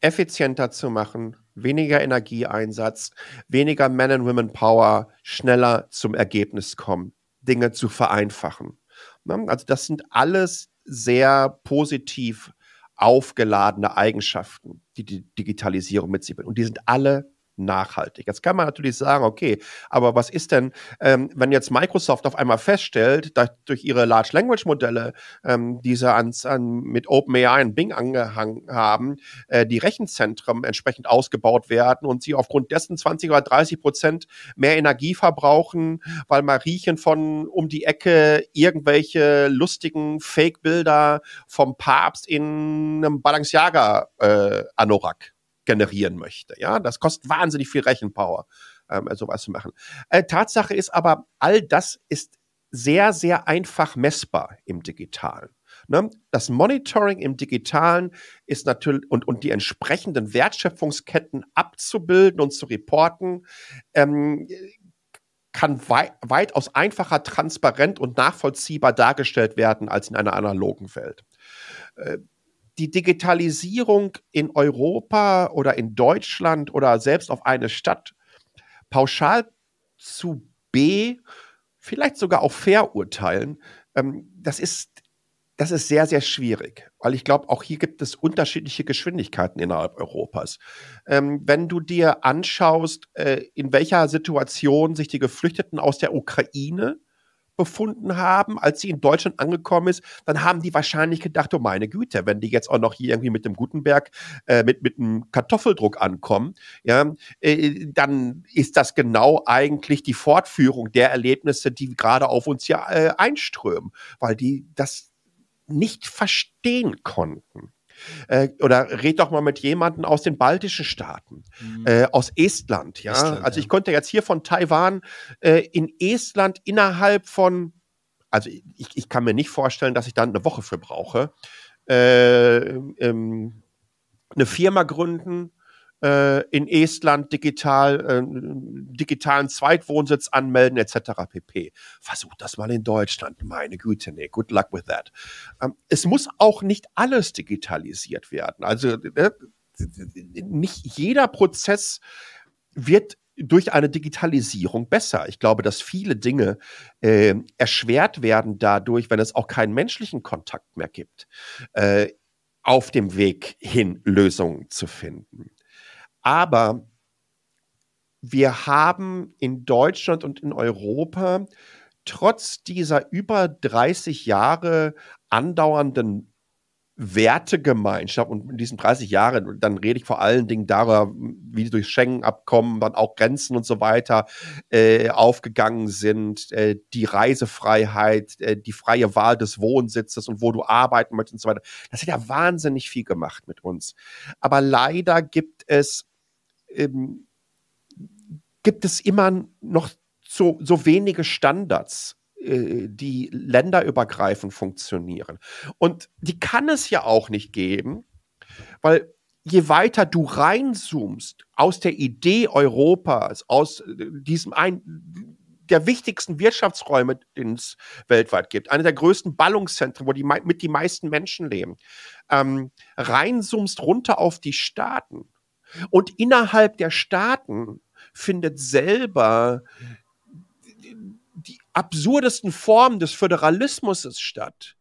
effizienter zu machen, weniger Energieeinsatz, weniger Men and Women Power, schneller zum Ergebnis kommen, Dinge zu vereinfachen. Ne? Also das sind alles sehr positiv aufgeladene Eigenschaften, die die Digitalisierung mit sich bringt. Und die sind alle nachhaltig. Jetzt kann man natürlich sagen, okay, aber was ist denn, ähm, wenn jetzt Microsoft auf einmal feststellt, dass durch ihre Large Language Modelle, ähm, die sie an, an, mit OpenAI und Bing angehangen haben, äh, die Rechenzentren entsprechend ausgebaut werden und sie aufgrund dessen 20 oder 30 Prozent mehr Energie verbrauchen, weil Mariechen von um die Ecke irgendwelche lustigen Fake-Bilder vom Papst in einem Balenciaga-Anorak. Äh, generieren möchte. Ja, das kostet wahnsinnig viel Rechenpower, ähm, äh, sowas zu machen. Äh, Tatsache ist aber, all das ist sehr, sehr einfach messbar im Digitalen. Ne? Das Monitoring im Digitalen ist natürlich und, und die entsprechenden Wertschöpfungsketten abzubilden und zu reporten, ähm, kann wei weitaus einfacher, transparent und nachvollziehbar dargestellt werden als in einer analogen Welt. Äh, die Digitalisierung in Europa oder in Deutschland oder selbst auf eine Stadt pauschal zu B, vielleicht sogar auch verurteilen, ähm, das ist das ist sehr, sehr schwierig, weil ich glaube, auch hier gibt es unterschiedliche Geschwindigkeiten innerhalb Europas. Ähm, wenn du dir anschaust, äh, in welcher Situation sich die Geflüchteten aus der Ukraine befunden haben, als sie in Deutschland angekommen ist, dann haben die wahrscheinlich gedacht, oh meine Güte, wenn die jetzt auch noch hier irgendwie mit dem Gutenberg, äh, mit, mit dem Kartoffeldruck ankommen, ja, äh, dann ist das genau eigentlich die Fortführung der Erlebnisse, die gerade auf uns hier äh, einströmen, weil die das nicht verstehen konnten äh, oder red doch mal mit jemandem aus den baltischen Staaten, mhm. äh, aus Estland, ja. Estland, also ich ja. konnte jetzt hier von Taiwan äh, in Estland innerhalb von, also ich, ich kann mir nicht vorstellen, dass ich da eine Woche für brauche, äh, ähm, eine Firma gründen, äh, in Estland digital, äh, digitalen Zweitwohnsitz anmelden, etc. pp. Versucht das mal in Deutschland. Meine Güte, nee, good luck with that. Ähm, es muss auch nicht alles digitalisiert werden. Also äh, nicht jeder Prozess wird durch eine Digitalisierung besser. Ich glaube, dass viele Dinge äh, erschwert werden dadurch, wenn es auch keinen menschlichen Kontakt mehr gibt, äh, auf dem Weg hin Lösungen zu finden. Aber wir haben in Deutschland und in Europa trotz dieser über 30 Jahre andauernden Wertegemeinschaft und in diesen 30 Jahren, dann rede ich vor allen Dingen darüber, wie durch Schengen-Abkommen dann auch Grenzen und so weiter äh, aufgegangen sind, äh, die Reisefreiheit, äh, die freie Wahl des Wohnsitzes und wo du arbeiten möchtest und so weiter. Das hat ja wahnsinnig viel gemacht mit uns. Aber leider gibt es ähm, gibt es immer noch so, so wenige Standards, äh, die länderübergreifend funktionieren. Und die kann es ja auch nicht geben, weil je weiter du reinzoomst aus der Idee Europas, aus äh, diesem ein der wichtigsten Wirtschaftsräume, den es weltweit gibt, einer der größten Ballungszentren, wo die mit die meisten Menschen leben, ähm, reinzoomst runter auf die Staaten, und innerhalb der Staaten findet selber die absurdesten Formen des Föderalismus statt.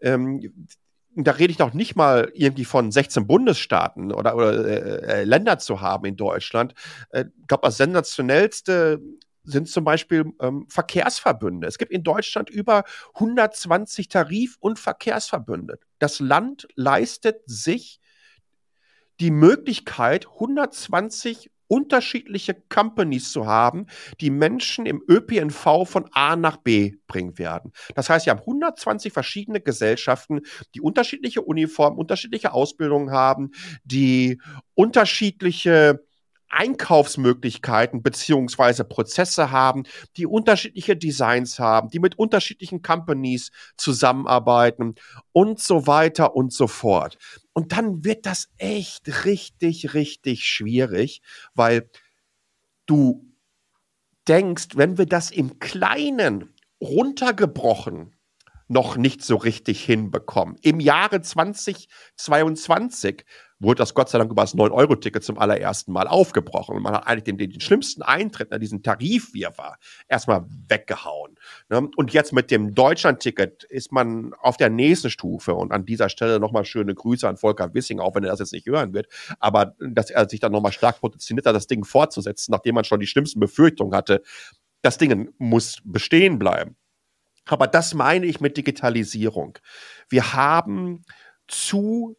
Ähm, da rede ich noch nicht mal irgendwie von 16 Bundesstaaten oder, oder äh, äh, Länder zu haben in Deutschland. Äh, ich äh, glaube, das sensationellste sind zum Beispiel ähm, Verkehrsverbünde. Es gibt in Deutschland über 120 Tarif- und Verkehrsverbünde. Das Land leistet sich die Möglichkeit, 120 unterschiedliche Companies zu haben, die Menschen im ÖPNV von A nach B bringen werden. Das heißt, sie haben 120 verschiedene Gesellschaften, die unterschiedliche Uniformen, unterschiedliche Ausbildungen haben, die unterschiedliche Einkaufsmöglichkeiten beziehungsweise Prozesse haben, die unterschiedliche Designs haben, die mit unterschiedlichen Companies zusammenarbeiten und so weiter und so fort. Und dann wird das echt richtig, richtig schwierig, weil du denkst, wenn wir das im Kleinen runtergebrochen noch nicht so richtig hinbekommen. Im Jahre 2022 wurde das Gott sei Dank über das 9-Euro-Ticket zum allerersten Mal aufgebrochen. Und man hat eigentlich den, den, den schlimmsten Eintritt, ne, diesen Tarifwirrwarr, erstmal weggehauen. Ne? Und jetzt mit dem Deutschland-Ticket ist man auf der nächsten Stufe. Und an dieser Stelle nochmal schöne Grüße an Volker Wissing, auch wenn er das jetzt nicht hören wird. Aber dass er sich dann nochmal stark positioniert hat, das Ding fortzusetzen, nachdem man schon die schlimmsten Befürchtungen hatte. Das Ding muss bestehen bleiben. Aber das meine ich mit Digitalisierung. Wir haben zu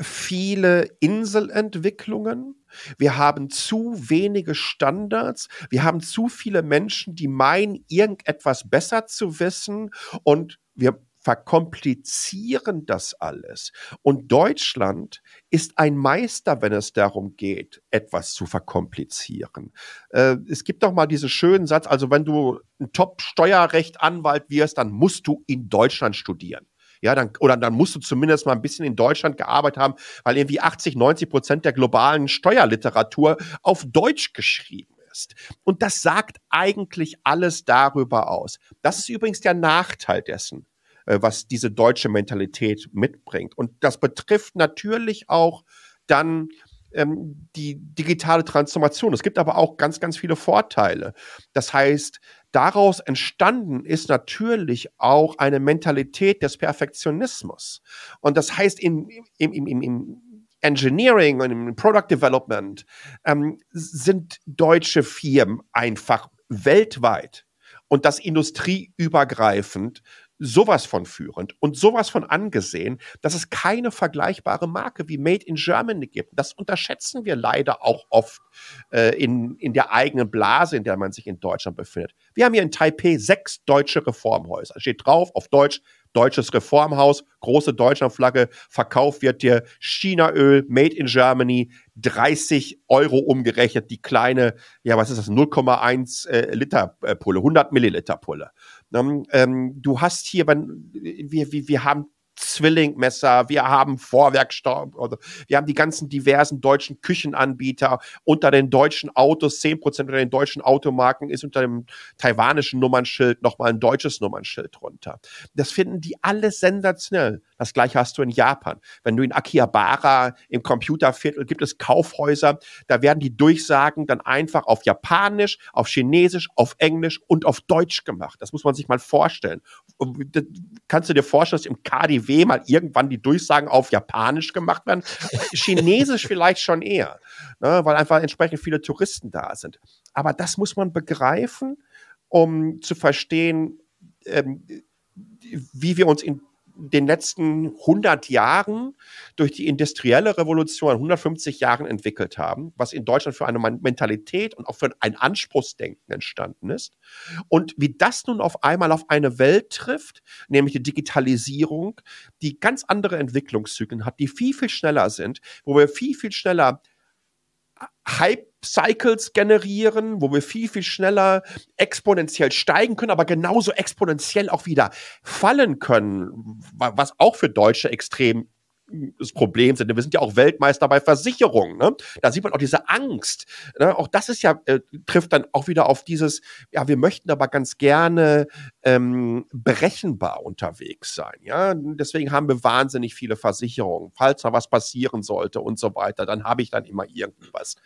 viele Inselentwicklungen. Wir haben zu wenige Standards. Wir haben zu viele Menschen, die meinen, irgendetwas besser zu wissen. Und wir verkomplizieren das alles. Und Deutschland ist ein Meister, wenn es darum geht, etwas zu verkomplizieren. Äh, es gibt doch mal diesen schönen Satz, also wenn du ein Top-Steuerrecht-Anwalt wirst, dann musst du in Deutschland studieren. Ja, dann, oder dann musst du zumindest mal ein bisschen in Deutschland gearbeitet haben, weil irgendwie 80, 90 Prozent der globalen Steuerliteratur auf Deutsch geschrieben ist. Und das sagt eigentlich alles darüber aus. Das ist übrigens der Nachteil dessen, äh, was diese deutsche Mentalität mitbringt. Und das betrifft natürlich auch dann ähm, die digitale Transformation. Es gibt aber auch ganz, ganz viele Vorteile. Das heißt, daraus entstanden ist natürlich auch eine Mentalität des Perfektionismus. Und das heißt, im, im, im, im Engineering und im Product Development ähm, sind deutsche Firmen einfach weltweit und das industrieübergreifend sowas von führend und sowas von angesehen, dass es keine vergleichbare Marke wie Made in Germany gibt. Das unterschätzen wir leider auch oft äh, in, in der eigenen Blase, in der man sich in Deutschland befindet. Wir haben hier in Taipei sechs deutsche Reformhäuser. Steht drauf auf Deutsch, deutsches Reformhaus, große Deutschlandflagge, verkauft wird dir Chinaöl, made in Germany, 30 Euro umgerechnet, die kleine, ja, was ist das, 0,1 äh, Liter äh, Pulle, 100 Milliliter Pulle. Ähm, ähm, du hast hier, wir, wir haben Zwillingmesser, wir haben Vorwerkstaub, also wir haben die ganzen diversen deutschen Küchenanbieter unter den deutschen Autos, 10% unter den deutschen Automarken ist unter dem taiwanischen Nummernschild nochmal ein deutsches Nummernschild drunter. Das finden die alles sensationell. Das gleiche hast du in Japan. Wenn du in Akihabara im Computerviertel gibt es Kaufhäuser, da werden die Durchsagen dann einfach auf Japanisch, auf Chinesisch, auf Englisch und auf Deutsch gemacht. Das muss man sich mal vorstellen. Äh, kannst du dir vorstellen, dass im KDW mal irgendwann die Durchsagen auf Japanisch gemacht werden. Chinesisch vielleicht schon eher, ne, weil einfach entsprechend viele Touristen da sind. Aber das muss man begreifen, um zu verstehen, ähm, wie wir uns in den letzten 100 Jahren durch die industrielle Revolution 150 Jahren entwickelt haben, was in Deutschland für eine Mentalität und auch für ein Anspruchsdenken entstanden ist. Und wie das nun auf einmal auf eine Welt trifft, nämlich die Digitalisierung, die ganz andere Entwicklungszyklen hat, die viel, viel schneller sind, wo wir viel, viel schneller äh, Hype Cycles generieren, wo wir viel, viel schneller exponentiell steigen können, aber genauso exponentiell auch wieder fallen können, was auch für Deutsche extrem das Problem sind. Wir sind ja auch Weltmeister bei Versicherungen. Ne? Da sieht man auch diese Angst. Ne? Auch das ist ja, äh, trifft dann auch wieder auf dieses, ja, wir möchten aber ganz gerne ähm, berechenbar unterwegs sein. Ja? Deswegen haben wir wahnsinnig viele Versicherungen. Falls da was passieren sollte und so weiter, dann habe ich dann immer irgendwas.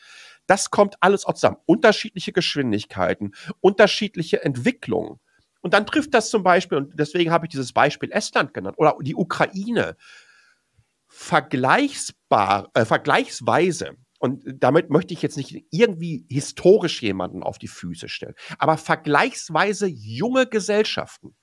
Das kommt alles auch zusammen. Unterschiedliche Geschwindigkeiten, unterschiedliche Entwicklungen. Und dann trifft das zum Beispiel, und deswegen habe ich dieses Beispiel Estland genannt, oder die Ukraine, vergleichsbar, äh, vergleichsweise, und damit möchte ich jetzt nicht irgendwie historisch jemanden auf die Füße stellen, aber vergleichsweise junge Gesellschaften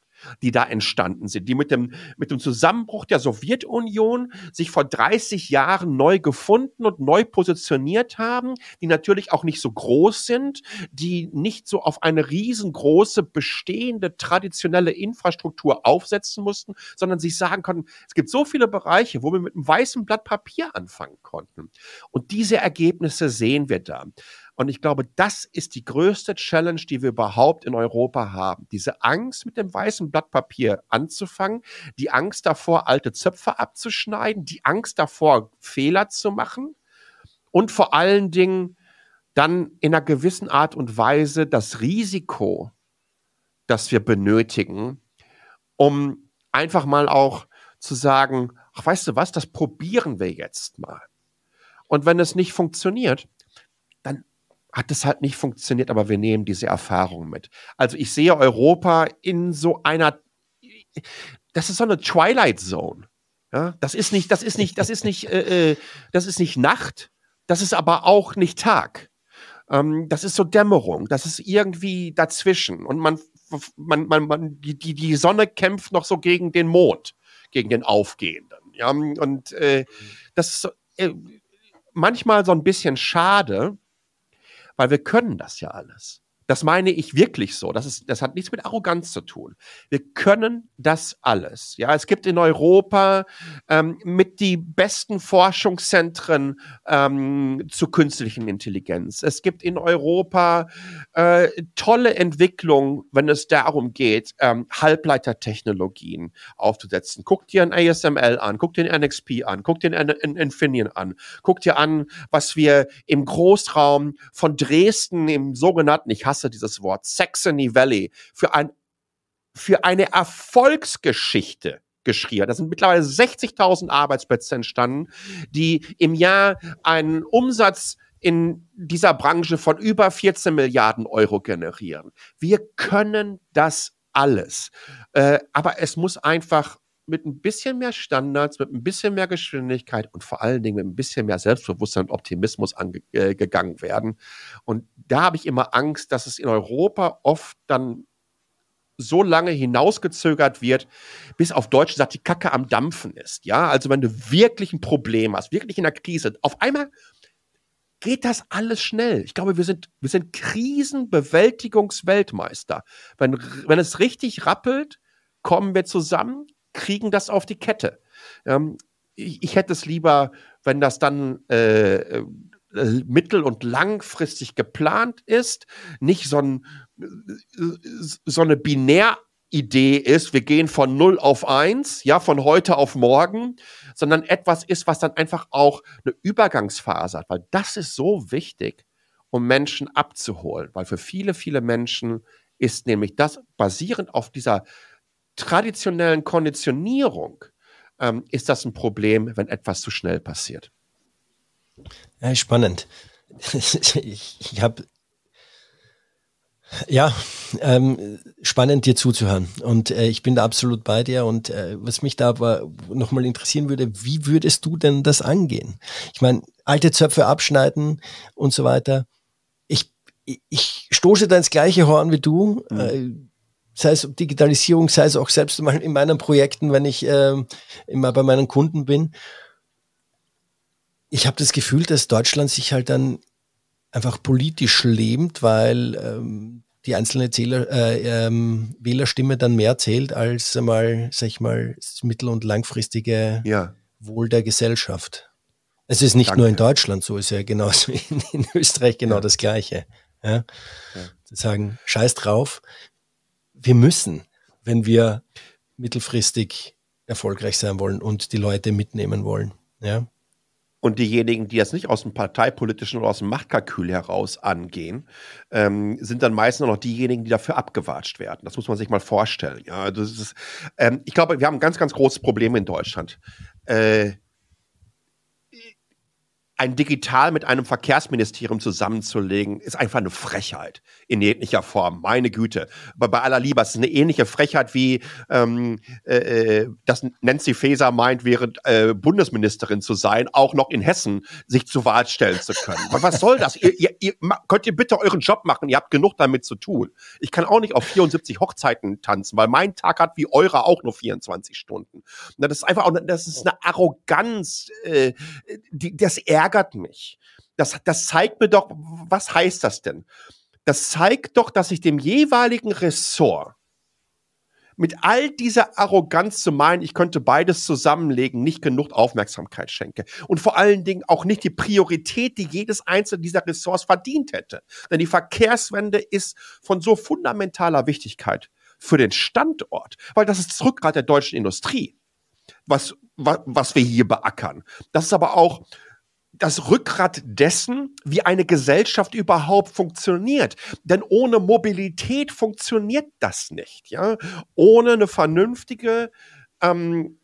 die da entstanden sind, die mit dem, mit dem Zusammenbruch der Sowjetunion sich vor 30 Jahren neu gefunden und neu positioniert haben, die natürlich auch nicht so groß sind, die nicht so auf eine riesengroße bestehende traditionelle Infrastruktur aufsetzen mussten, sondern sich sagen konnten, es gibt so viele Bereiche, wo wir mit einem weißen Blatt Papier anfangen konnten. Und diese Ergebnisse sehen wir da. Und ich glaube, das ist die größte Challenge, die wir überhaupt in Europa haben. Diese Angst, mit dem weißen Blatt Papier anzufangen, die Angst davor, alte Zöpfe abzuschneiden, die Angst davor, Fehler zu machen und vor allen Dingen dann in einer gewissen Art und Weise das Risiko, das wir benötigen, um einfach mal auch zu sagen, ach weißt du was, das probieren wir jetzt mal. Und wenn es nicht funktioniert, hat es halt nicht funktioniert, aber wir nehmen diese Erfahrung mit. Also ich sehe Europa in so einer, das ist so eine Twilight Zone. Ja, das ist nicht, das ist nicht, das ist nicht, äh, äh das ist nicht Nacht, das ist aber auch nicht Tag. Ähm, das ist so Dämmerung, das ist irgendwie dazwischen und man, man, man, man die, die Sonne kämpft noch so gegen den Mond, gegen den Aufgehenden. Ja, und äh, das ist so, äh, manchmal so ein bisschen schade, weil wir können das ja alles. Das meine ich wirklich so. Das, ist, das hat nichts mit Arroganz zu tun. Wir können das alles. Ja, es gibt in Europa ähm, mit die besten Forschungszentren ähm, zu künstlichen Intelligenz. Es gibt in Europa äh, tolle Entwicklungen, wenn es darum geht, ähm, Halbleitertechnologien aufzusetzen. Guck dir ein ASML an, guck dir ein NXP an, guck dir ein Infineon an, guck dir an, was wir im Großraum von Dresden im sogenannten, ich hasse hasse dieses Wort, Saxony Valley, für, ein, für eine Erfolgsgeschichte geschrieben. Da sind mittlerweile 60.000 Arbeitsplätze entstanden, die im Jahr einen Umsatz in dieser Branche von über 14 Milliarden Euro generieren. Wir können das alles. Äh, aber es muss einfach mit ein bisschen mehr Standards, mit ein bisschen mehr Geschwindigkeit und vor allen Dingen mit ein bisschen mehr Selbstbewusstsein und Optimismus angegangen äh, werden. Und da habe ich immer Angst, dass es in Europa oft dann so lange hinausgezögert wird, bis auf Deutsch gesagt die Kacke am Dampfen ist. Ja, also wenn du wirklich ein Problem hast, wirklich in der Krise, auf einmal geht das alles schnell. Ich glaube, wir sind, wir sind Krisenbewältigungsweltmeister. Wenn, wenn es richtig rappelt, kommen wir zusammen, kriegen das auf die Kette. Ähm, ich, ich, hätte es lieber, wenn das dann äh, äh mittel- und langfristig geplant ist, nicht so, ein, äh, so eine Binäridee ist, wir gehen von 0 auf 1, ja, von heute auf morgen, sondern etwas ist, was dann einfach auch eine Übergangsphase hat, weil das ist so wichtig, um Menschen abzuholen, weil für viele, viele Menschen ist nämlich das basierend auf dieser traditionellen Konditionierung ähm, ist das ein Problem, wenn etwas zu schnell passiert. Ja, spannend. <laughs> ich, ich habe ja, ähm, spannend dir zuzuhören. Und äh, ich bin da absolut bei dir. Und äh, was mich da aber nochmal interessieren würde, wie würdest du denn das angehen? Ich meine, alte Zöpfe abschneiden und so weiter. Ich, ich, ich stoße da ins gleiche Horn wie du. Mhm. Äh, sei es Digitalisierung, sei es auch selbst mal in meinen Projekten, wenn ich äh, immer bei meinen Kunden bin. Ich habe das Gefühl, dass Deutschland sich halt dann einfach politisch lebt, weil ähm, die einzelne Zähler, äh, ähm, Wählerstimme dann mehr zählt als einmal, sag ich mal, das mittel- und langfristige ja. Wohl der Gesellschaft. Es ist nicht Danke. nur in Deutschland so, es ist ja genauso in, <laughs> in Österreich genau ja. das Gleiche. Ja? ja. Zu sagen, scheiß drauf, wir müssen, wenn wir mittelfristig erfolgreich sein wollen und die Leute mitnehmen wollen. Ja? Und diejenigen, die das nicht aus dem parteipolitischen oder aus dem Machtkalkül heraus angehen, ähm, sind dann meistens noch diejenigen, die dafür abgewatscht werden. Das muss man sich mal vorstellen. Ja, das ist, ähm, ich glaube, wir haben ein ganz, ganz großes Problem in Deutschland. Äh, ein Digital mit einem Verkehrsministerium zusammenzulegen, ist einfach eine Frechheit in jeglicher Form. Meine Güte. Aber bei aller Liebe, es ist eine ähnliche Frechheit, wie ähm, äh, äh, dass Nancy Faeser meint, während äh, Bundesministerin zu sein, auch noch in Hessen sich zur Wahl stellen zu können. was soll das? Ihr, ihr, ihr, könnt ihr bitte euren Job machen? Ihr habt genug damit zu tun. Ich kann auch nicht auf 74 Hochzeiten tanzen, weil mein Tag hat wie eurer auch nur 24 Stunden. das ist einfach auch, das ist eine Arroganz, äh, die, das Ärger ärgert mich. Das, das zeigt mir doch, was heißt das denn? Das zeigt doch, dass ich dem jeweiligen Ressort mit all dieser Arroganz zu meinen, ich könnte beides zusammenlegen, nicht genug Aufmerksamkeit schenke. Und vor allen Dingen auch nicht die Priorität, die jedes einzelne dieser Ressorts verdient hätte. Denn die Verkehrswende ist von so fundamentaler Wichtigkeit für den Standort, weil das ist das Rückgrat der deutschen Industrie, was, was, was wir hier beackern. Das ist aber auch das Rückgrat dessen, wie eine Gesellschaft überhaupt funktioniert. Denn ohne Mobilität funktioniert das nicht. Ja? Ohne eine vernünftige, ähm,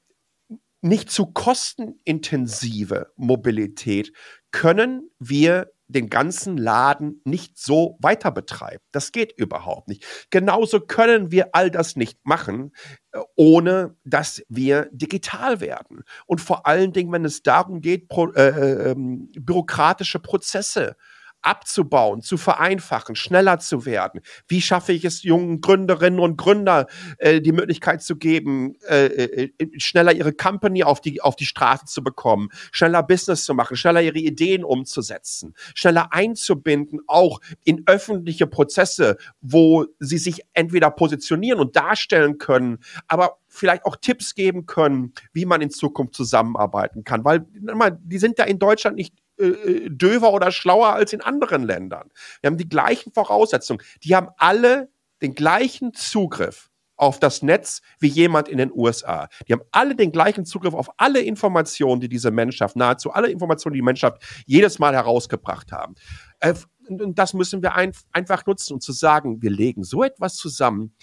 nicht zu kostenintensive Mobilität können wir den ganzen Laden nicht so weiter betreibt. Das geht überhaupt nicht. Genauso können wir all das nicht machen, äh, ohne dass wir digital werden. Und vor allen Dingen, wenn es darum geht, äh, äh, ähm, bürokratische Prozesse äh, abzubauen, zu vereinfachen, schneller zu werden? Wie schaffe ich es, jungen Gründerinnen und Gründer äh, die Möglichkeit zu geben, äh, äh, äh, schneller ihre Company auf die, auf die Straße zu bekommen, schneller Business zu machen, schneller ihre Ideen umzusetzen, schneller einzubinden, auch in öffentliche Prozesse, wo sie sich entweder positionieren und darstellen können, aber vielleicht auch Tipps geben können, wie man in Zukunft zusammenarbeiten kann, weil die sind da in Deutschland nicht äh, äh, döver oder schlauer als in anderen Ländern. Wir haben die gleichen Voraussetzungen. Die haben alle den gleichen Zugriff auf das Netz wie jemand in den USA. Die haben alle den gleichen Zugriff auf alle Informationen, die diese Menschheit, nahezu alle Informationen, die die Menschheit jedes Mal herausgebracht haben. Äh, und das müssen wir ein, einfach nutzen und zu sagen, wir legen so etwas zusammen.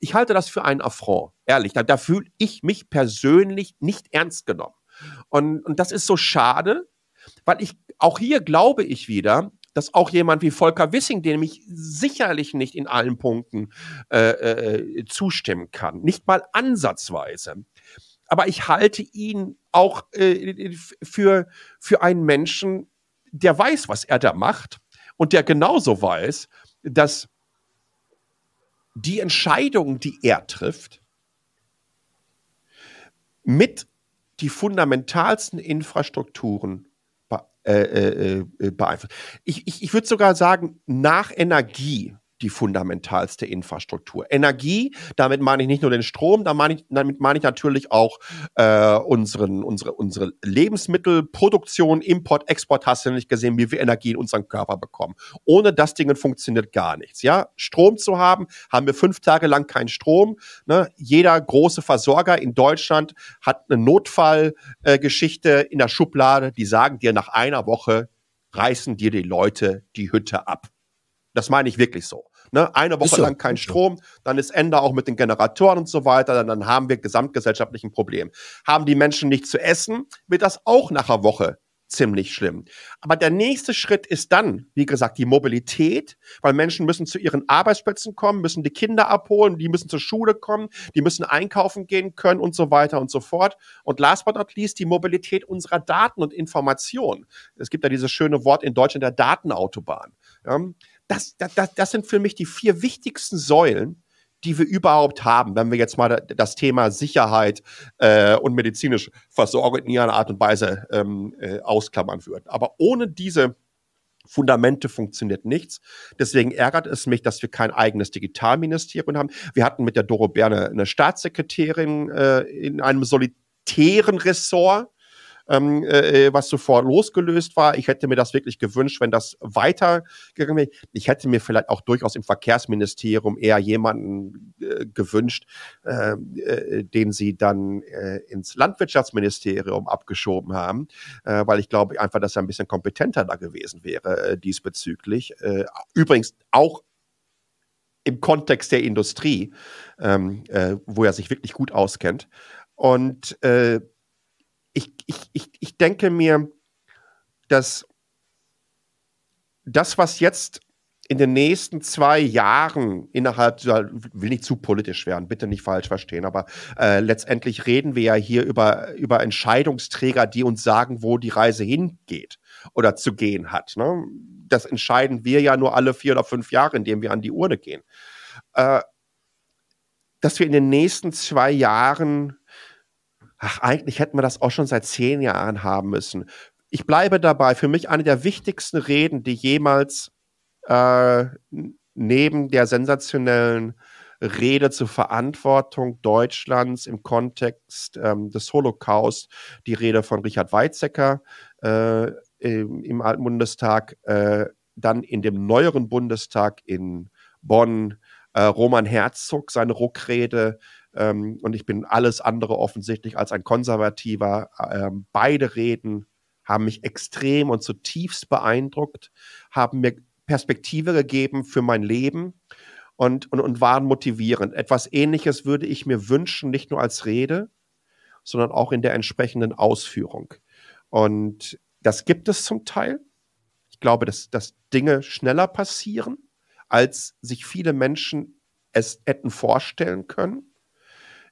Ich halte das für einen Affront, ehrlich. Da, da fühle ich mich persönlich nicht ernst genommen. Und, und das ist so schade, weil ich, auch hier glaube ich wieder, dass auch jemand wie Volker Wissing, dem ich sicherlich nicht in allen Punkten äh, äh, zustimmen kann, nicht mal ansatzweise. Aber ich halte ihn auch äh, für, für einen Menschen, der weiß, was er da macht und der genauso weiß, dass die Entscheidungen, die er trifft, mit die fundamentalsten Infrastrukturen äh, äh, äh, beeinflusst. Ich, ich, ich würde sogar sagen, nach Energie die fundamentalste Infrastruktur. Energie, damit meine ich nicht nur den Strom, damit meine ich, damit meine ich natürlich auch äh, unseren, unsere, unsere Lebensmittelproduktion, Import, Export, hast du nicht gesehen, wie wir Energie in unseren Körper bekommen. Ohne das Ding funktioniert gar nichts. Ja? Strom zu haben, haben wir fünf Tage lang keinen Strom. Ne? Jeder große Versorger in Deutschland hat eine Notfallgeschichte äh, in der Schublade, die sagen dir nach einer Woche, reißen dir die Leute die Hütte ab. Das meine ich wirklich so. Ne? Eine Woche so. lang kein Strom, dann ist Ende auch mit den Generatoren und so weiter, dann, dann haben wir gesamtgesellschaftlich ein Problem. Haben die Menschen nichts zu essen, wird das auch nach einer Woche ziemlich schlimm. Aber der nächste Schritt ist dann, wie gesagt, die Mobilität, weil Menschen müssen zu ihren Arbeitsplätzen kommen, müssen die Kinder abholen, die müssen zur Schule kommen, die müssen einkaufen gehen können und so weiter und so fort. Und last but not least die Mobilität unserer Daten und Informationen. Es gibt ja dieses schöne Wort in Deutschland der Datenautobahn. Ja? das, das, das sind für mich die vier wichtigsten Säulen, die wir überhaupt haben, wenn wir jetzt mal das Thema Sicherheit äh, und medizinische Versorgung in irgendeiner Art und Weise ähm, äh, ausklammern würden. Aber ohne diese Fundamente funktioniert nichts. Deswegen ärgert es mich, dass wir kein eigenes Digitalministerium haben. Wir hatten mit der Doro Berne eine Staatssekretärin äh, in einem solitären Ressort ähm, äh, äh, was zuvor losgelöst war. Ich hätte mir das wirklich gewünscht, wenn das weitergegangen wäre. Ich hätte mir vielleicht auch durchaus im Verkehrsministerium eher jemanden äh, gewünscht, ähm, äh, den sie dann äh, ins Landwirtschaftsministerium abgeschoben haben, äh, weil ich glaube einfach, dass er ein bisschen kompetenter da gewesen wäre diesbezüglich. übrigens auch im Kontext der Industrie, ähm, äh, wo er sich wirklich gut auskennt. Und äh, ich, ich, ich, ich denke mir, dass das, was jetzt in den nächsten zwei Jahren innerhalb, will nicht zu politisch werden, bitte nicht falsch verstehen, aber äh, letztendlich reden wir ja hier über, über Entscheidungsträger, die uns sagen, wo die Reise hingeht oder zu gehen hat. Ne? Das entscheiden wir ja nur alle vier oder fünf Jahre, indem wir an die Urne gehen. Äh, dass wir in den nächsten zwei Jahren ach, eigentlich hätten wir das auch schon seit zehn Jahren haben müssen. Ich bleibe dabei, für mich eine der wichtigsten Reden, die jemals äh, neben der sensationellen Rede zur Verantwortung Deutschlands im Kontext ähm, des Holocaust, die Rede von Richard Weizsäcker äh, im, im Alten Bundestag, äh, dann in dem neueren Bundestag in Bonn äh, Roman Herzog, seine Ruckrede, ähm, und ich bin alles andere offensichtlich als ein Konservativer. Ähm, beide Reden haben mich extrem und zutiefst beeindruckt, haben mir Perspektive gegeben für mein Leben und, und, und waren motivierend. Etwas Ähnliches würde ich mir wünschen, nicht nur als Rede, sondern auch in der entsprechenden Ausführung. Und das gibt es zum Teil. Ich glaube, dass, dass Dinge schneller passieren, als sich viele Menschen es hätten vorstellen können.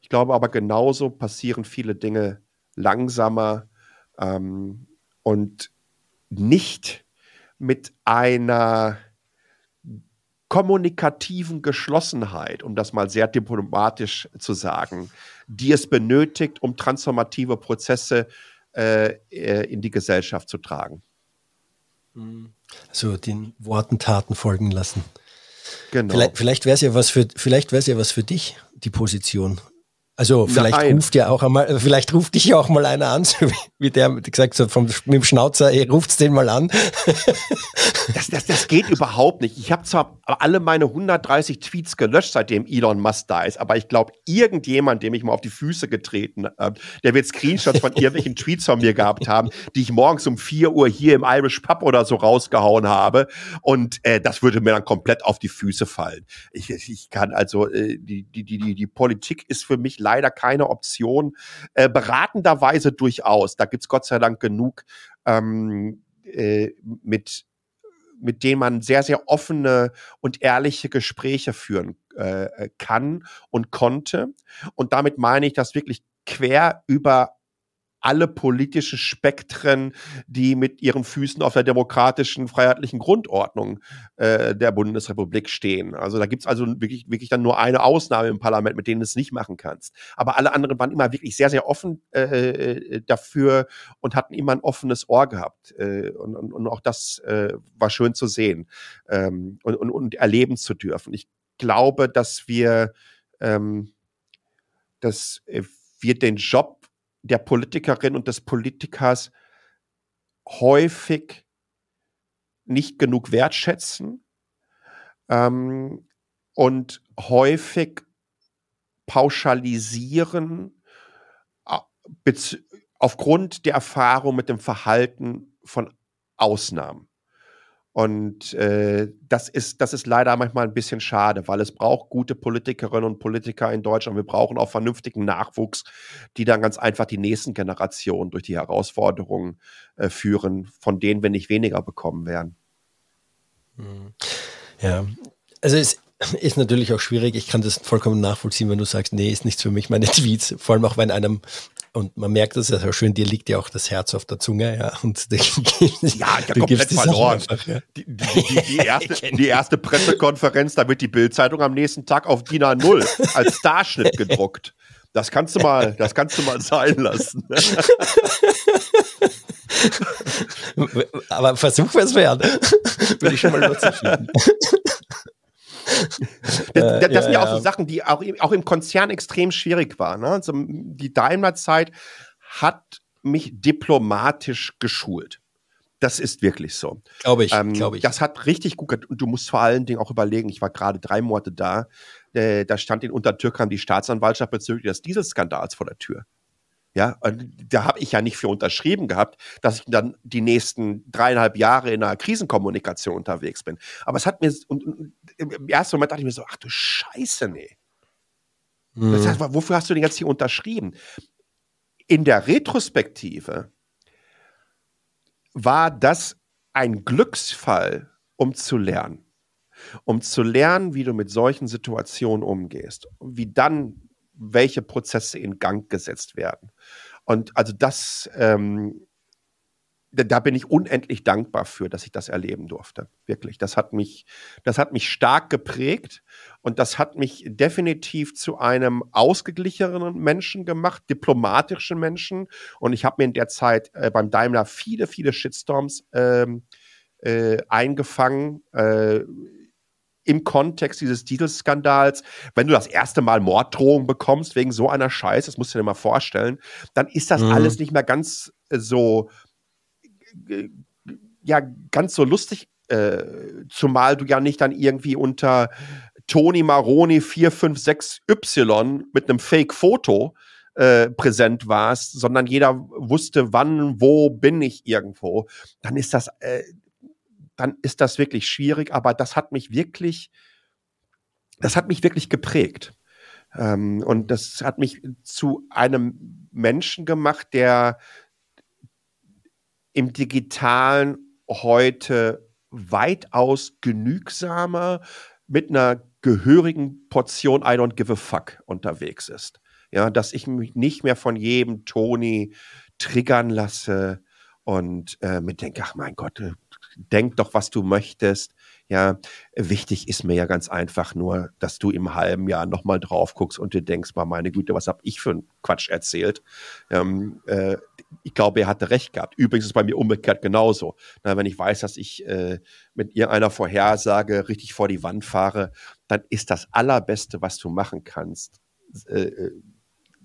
Ich glaube aber genauso passieren viele Dinge langsamer ähm, und nicht mit einer kommunikativen Geschlossenheit, um das mal sehr diplomatisch zu sagen, die es benötigt, um transformative Prozesse äh, äh in die Gesellschaft zu tragen. Hm. So also den Worten Taten folgen lassen. Genau. Vielleicht, vielleicht wäre es ja ja was für dich, die Position. Also vielleicht ruft ja auch einmal, vielleicht ruft dich ja auch mal einer an, <laughs> so wie, wie der gesagt hat, vom, mit dem Schnauzer, ey, ruft's den mal an. <laughs> das, das, das geht überhaupt nicht. Ich habe zwar alle meine 130 Tweets gelöscht, seitdem Elon Musk da ist, aber ich glaube, irgendjemand, dem ich mal auf die Füße getreten habe, äh, der wird Screenshots von irgendwelchen Tweets von mir gehabt haben, die ich morgens um 4 Uhr hier im Irish Pub oder so rausgehauen habe. Und äh, das würde mir dann komplett auf die Füße fallen. Ich, ich kann also, äh, die, die, die, die Politik ist für mich leider keine Option. Äh, beratenderweise durchaus. Da gibt es Gott sei Dank genug, ähm, äh, mit, mit denen man sehr, sehr offene und ehrliche Gespräche führen äh, äh kann und konnte. Und damit meine ich, das wirklich quer über alle politischen Spektren, die mit ihren Füßen auf der demokratischen, freiheitlichen Grundordnung äh, der Bundesrepublik stehen. Also da gibt es also wirklich, wirklich dann nur eine Ausnahme im Parlament, mit denen du es nicht machen kannst. Aber alle anderen waren immer wirklich sehr, sehr offen äh, äh, dafür und hatten immer ein offenes Ohr gehabt. Äh, und, und, und auch das äh, war schön zu sehen ähm, und, und, und erleben zu dürfen. Ich glaube, dass wir, ähm, dass äh, wir den Job der Politikerin und des Politikers häufig nicht genug wertschätzen ähm, und häufig pauschalisieren aufgrund der Erfahrung mit dem Verhalten von Ausnahmen. Und äh, das, ist, das ist leider manchmal ein bisschen schade, weil es braucht gute Politikerinnen und Politiker in Deutschland. Wir brauchen auch vernünftigen Nachwuchs, die dann ganz einfach die nächsten Generationen durch die Herausforderungen äh, führen, von denen wir nicht weniger bekommen werden. Mhm. Ja, also es ist natürlich auch schwierig. Ich kann das vollkommen nachvollziehen, wenn du sagst, nee, ist nichts für mich, meine <laughs> Tweets. Vor allem auch, wenn einem und man merkt das ja so schön, dir liegt ja auch das Herz auf der Zunge, ja. Und <laughs> ja, ich habe komplett verloren. Einfach, ja. die, die, die, die, <laughs> erste, die erste Pressekonferenz, da wird die Bildzeitung am nächsten Tag auf DIN A0 als Starschnitt <laughs> gedruckt. Das kannst du mal, das kannst du mal sein lassen. Ne? Aber Versuch wäre es wert. Will ich schon mal nutzen. Das, äh, das sind ja auch so Sachen, die auch, auch im Konzern extrem schwierig waren. Ne? Also die Daimler-Zeit hat mich diplomatisch geschult. Das ist wirklich so. Glaube ich, ähm, glaube ich. Das hat richtig gut Und du musst vor allen Dingen auch überlegen, ich war gerade drei Monate da, äh, da stand in Untertürkheim die Staatsanwaltschaft bezüglich des Dieselskandals vor der Tür. Ja, da habe ich ja nicht für unterschrieben gehabt, dass ich dann die nächsten dreieinhalb Jahre in einer Krisenkommunikation unterwegs bin. Aber es hat mir, und, und im ersten Moment dachte ich mir so, ach du Scheiße, nee. Mhm. Das hm. heißt, wofür hast du den jetzt hier unterschrieben? In der Retrospektive war das ein Glücksfall, um zu lernen. Um zu lernen, wie du mit solchen Situationen umgehst. Wie dann welche Prozesse in Gang gesetzt werden. Und also das, ähm, da bin ich unendlich dankbar für, dass ich das erleben durfte. Wirklich. Das hat mich, das hat mich stark geprägt und das hat mich definitiv zu einem ausgeglicheneren Menschen gemacht, diplomatischen Menschen. Und ich habe mir in der Zeit äh, beim Daimler viele, viele Shitstorms ähm, äh, eingefangen. Äh, im Kontext dieses Titelskandals, wenn du das erste Mal Morddrohungen bekommst wegen so einer Scheiße, das musst du dir mal vorstellen, dann ist das mhm. alles nicht mehr ganz äh, so, äh, ja, ganz so lustig, äh, zumal du ja nicht dann irgendwie unter Toni Maroni 456Y mit einem Fake-Foto äh, präsent warst, sondern jeder wusste, wann, wo bin ich irgendwo, dann ist das, äh, dann ist das wirklich schwierig. Aber das hat mich wirklich, das hat mich wirklich geprägt. Ähm, und das hat mich zu einem Menschen gemacht, der im digitalen heute weitaus genügsamer mit einer gehörigen Portion I don't give a fuck unterwegs ist. Ja, dass ich mich nicht mehr von jedem Toni triggern lasse und äh, mit denke, ach mein Gott, äh, denk doch, was du möchtest. Ja, wichtig ist mir ja ganz einfach nur, dass du im halben Jahr nochmal drauf guckst und dir denkst, mal meine Güte, was habe ich für einen Quatsch erzählt? Ähm, äh, ich glaube, er hatte recht gehabt. Übrigens ist es bei mir umgekehrt genauso. Na, wenn ich weiß, dass ich äh, mit irgendeiner Vorhersage richtig vor die Wand fahre, dann ist das Allerbeste, was du machen kannst, äh, äh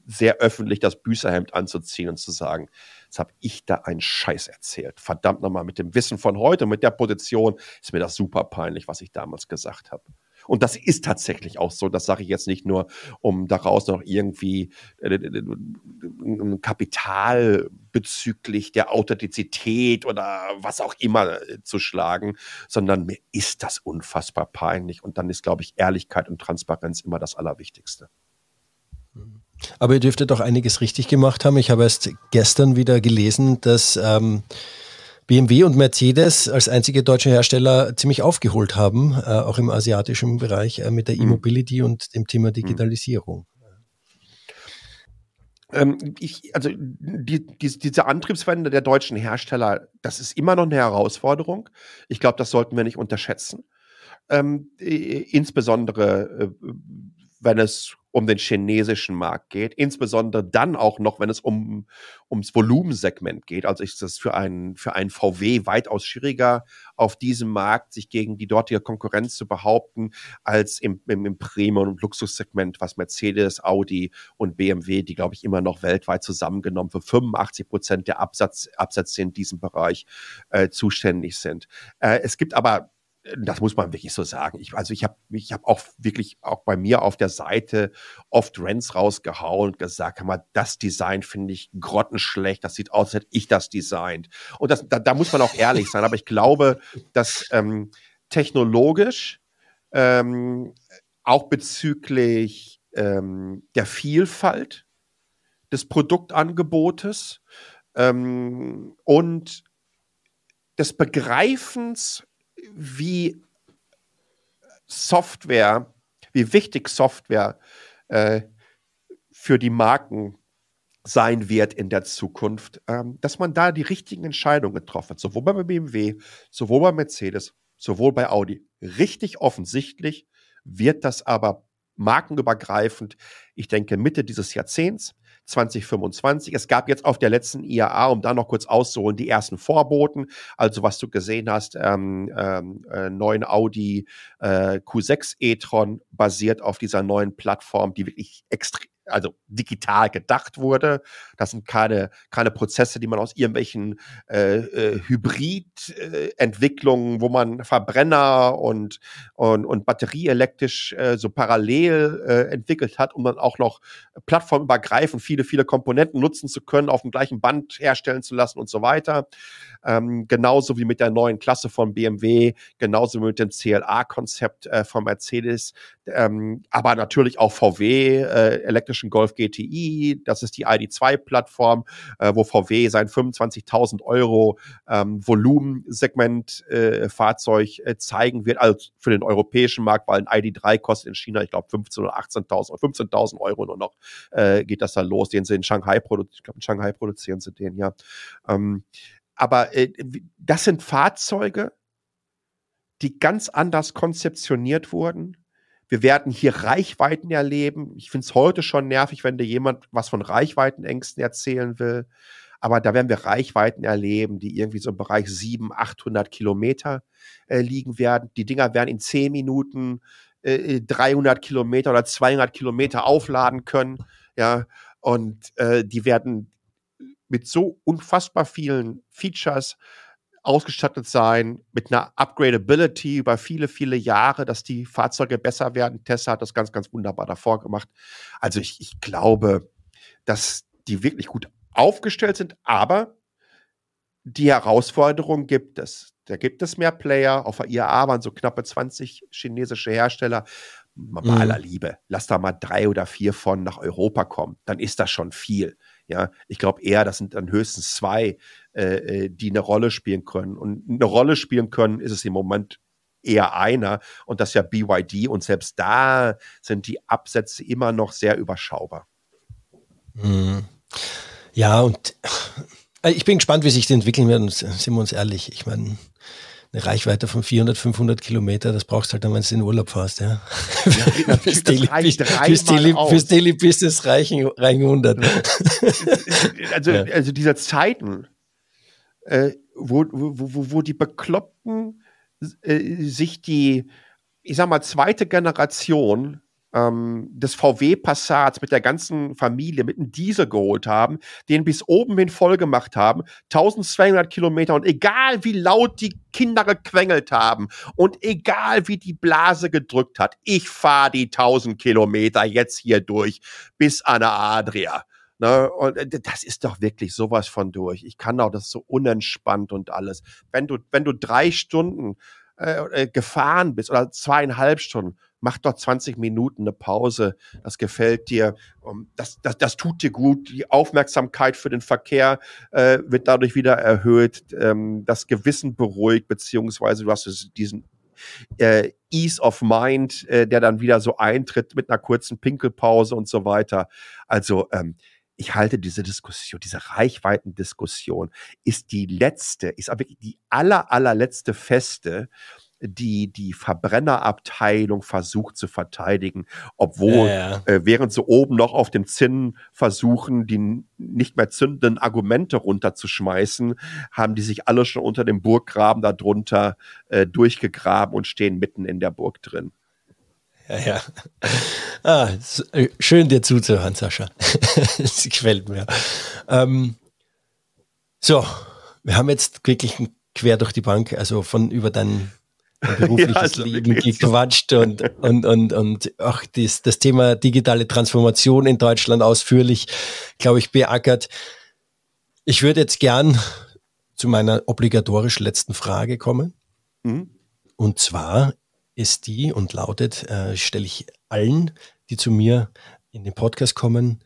sehr öffentlich das Büßerhemd anzuziehen und zu sagen, jetzt habe ich da einen Scheiß erzählt. Verdammt nochmal, mit dem Wissen von heute, mit der Position, ist mir das super peinlich, was ich damals gesagt habe. Und das ist tatsächlich auch so. Das sage ich jetzt nicht nur, um daraus noch irgendwie äh, äh, äh, ein Kapital bezüglich der Authentizität oder was auch immer zu schlagen, sondern mir ist das unfassbar peinlich. Und dann ist, glaube ich, Ehrlichkeit und Transparenz immer das Allerwichtigste. Aber ihr dürftet doch einiges richtig gemacht haben. Ich habe erst gestern wieder gelesen, dass ähm, BMW und Mercedes als einzige deutsche Hersteller ziemlich aufgeholt haben, äh, auch im asiatischen Bereich äh, mit der hm. E-Mobility mhm. und dem Thema hm. Digitalisierung. Ähm, ich, also die, die, diese Antriebswende der deutschen Hersteller, das ist immer noch eine Herausforderung. Ich glaube, das sollten wir nicht unterschätzen. Ähm, insbesondere äh, wenn es um den chinesischen Markt geht, insbesondere dann auch noch, wenn es um, ums Volumensegment geht. Also ist es für einen, für einen VW weitaus schwieriger, auf diesem Markt sich gegen die dortige Konkurrenz zu behaupten, als im, im, im Premium- und Luxussegment, was Mercedes, Audi und BMW, die glaube ich immer noch weltweit zusammengenommen für 85 Prozent der Absatz, Absätze in diesem Bereich äh, zuständig sind. Äh, es gibt aber das muss man wirklich so sagen. Ich, also ich habe ich hab auch wirklich auch bei mir auf der Seite oft Rents rausgehauen und gesagt, mal, das Design finde ich grottenschlecht, das sieht aus, als hätte ich das designt. Und das, da, da muss man auch ehrlich sein. Aber ich glaube, dass ähm, technologisch ähm, auch bezüglich ähm, der Vielfalt des Produktangebotes ähm, und des Begreifens wie Software, wie wichtig Software äh, für die Marken sein wird in der Zukunft, ähm, dass man da die richtigen Entscheidungen getroffen hat, sowohl bei BMW, sowohl bei Mercedes, sowohl bei Audi. Richtig offensichtlich wird das aber markenübergreifend, ich denke Mitte dieses Jahrzehnts 2025. Es gab jetzt auf der letzten IAA, um da noch kurz auszuholen, die ersten Vorboten. Also was du gesehen hast, ähm, ähm äh, neuen Audi äh, Q6 e-tron basiert auf dieser neuen Plattform, die wirklich extrem also digital gedacht wurde. Das sind keine, keine Prozesse, die man aus irgendwelchen äh, äh, Hybrid-Entwicklungen, äh, wo man Verbrenner und, und, und batterieelektrisch äh, so parallel äh, entwickelt hat, um dann auch noch plattformübergreifend viele, viele Komponenten nutzen zu können, auf dem gleichen Band herstellen zu lassen und so weiter. Ähm, genauso wie mit der neuen Klasse von BMW, genauso wie mit dem CLA-Konzept äh, von Mercedes, ähm, aber natürlich auch VW, äh, elektrischen Golf GTI, das ist die ID2-Plattform, äh, wo VW sein 25.000 Euro ähm, Volumensegment-Fahrzeug äh, äh, zeigen wird, also für den europäischen Markt, weil ein ID3 kostet in China, ich glaube, 15.000 oder 18.000 15.000 Euro nur noch, äh, geht das da los, den sie in Shanghai produzieren, ich glaube, in Shanghai produzieren sie den, ja. Ähm, aber äh, das sind Fahrzeuge, die ganz anders konzeptioniert wurden, wir werden hier Reichweiten erleben. Ich finde es heute schon nervig, wenn dir jemand was von Reichweitenängsten erzählen will. Aber da werden wir Reichweiten erleben, die irgendwie so im Bereich 700, 800 Kilometer äh, liegen werden. Die Dinger werden in 10 Minuten äh, 300 äh, Kilometer oder 200 Kilometer aufladen können. Ja, und äh, die werden mit so unfassbar vielen Features äh, ausgestattet sein mit einer Upgradability über viele, viele Jahre, dass die Fahrzeuge besser werden. Tesla hat das ganz, ganz wunderbar davor gemacht. Also ich, ich glaube, dass die wirklich gut aufgestellt sind, aber die Herausforderung gibt es. Da gibt es mehr Player. Auf der IAA waren so knappe 20 chinesische Hersteller. Mal mhm. aller Liebe, lass da mal drei oder vier von nach Europa kommen. Dann ist das schon viel. Ja, ich glaube eher, das sind dann höchstens zwei, äh, äh, die eine Rolle spielen können. Und eine Rolle spielen können ist es im Moment eher einer und das ist ja BYD und selbst da sind die Absätze immer noch sehr überschaubar. Hm. Ja, und äh, ich bin gespannt, wie sich die entwickeln werden, sind wir uns ehrlich. Ich meine, eine Reichweite von 400, 500 Kilometer, das brauchst du halt dann, wenn du in den Urlaub fährst, ja. <laughs> fürs Daily Business reichen, 100. Also, ja. also, <laughs> also dieser Zeiten, äh, wo, wo, wo die Bekloppten äh, sich die, ich sag mal, zweite Generation ähm, des VW Passats mit der ganzen Familie, mit einem Diesel geholt haben, den bis oben hin voll gemacht haben, 1200 Kilometer und egal wie laut die Kinder gequengelt haben und egal wie die Blase gedrückt hat, ich fahre die 1000 Kilometer jetzt hier durch bis an der Adria. Ne? Und äh, das ist doch wirklich sowas von durch. Ich kann auch, das so unentspannt und alles. Wenn du, wenn du drei Stunden äh, äh gefahren bist oder zweieinhalb Stunden, mach doch 20 Minuten eine Pause. Das gefällt dir. Das, das, das tut dir gut. Die Aufmerksamkeit für den Verkehr äh, wird dadurch wieder erhöht. Ähm, das Gewissen beruhigt, beziehungsweise du hast diesen äh, Ease of Mind, äh, der dann wieder so eintritt mit einer kurzen Pinkelpause und so weiter. Also ähm, ich halte diese Diskussion, diese Reichweitendiskussion ist die letzte, ist aber die aller, allerletzte Feste, die die Verbrennerabteilung versucht zu verteidigen, obwohl ja, ja. Äh, während sie oben noch auf dem Zinn versuchen, die nicht mehr zündenden Argumente runterzuschmeißen, haben die sich alle schon unter dem Burggraben darunter äh, durchgegraben und stehen mitten in der Burg drin ja, ja. Ah, äh, schön dir zuzuhören, Sascha. Es <laughs> quält mir. Ähm, so, wir haben jetzt wirklich quer durch die Bank, also von über dein, <laughs> berufliches ja, also Leben gequatscht und, und, und, und auch das, das Thema digitale Transformation in Deutschland ausführlich, glaube ich, beackert. Ich würde jetzt gern zu meiner obligatorisch letzten Frage kommen. Mhm. Und zwar ist die und lautet, äh, stelle ich allen, die zu mir in den Podcast kommen,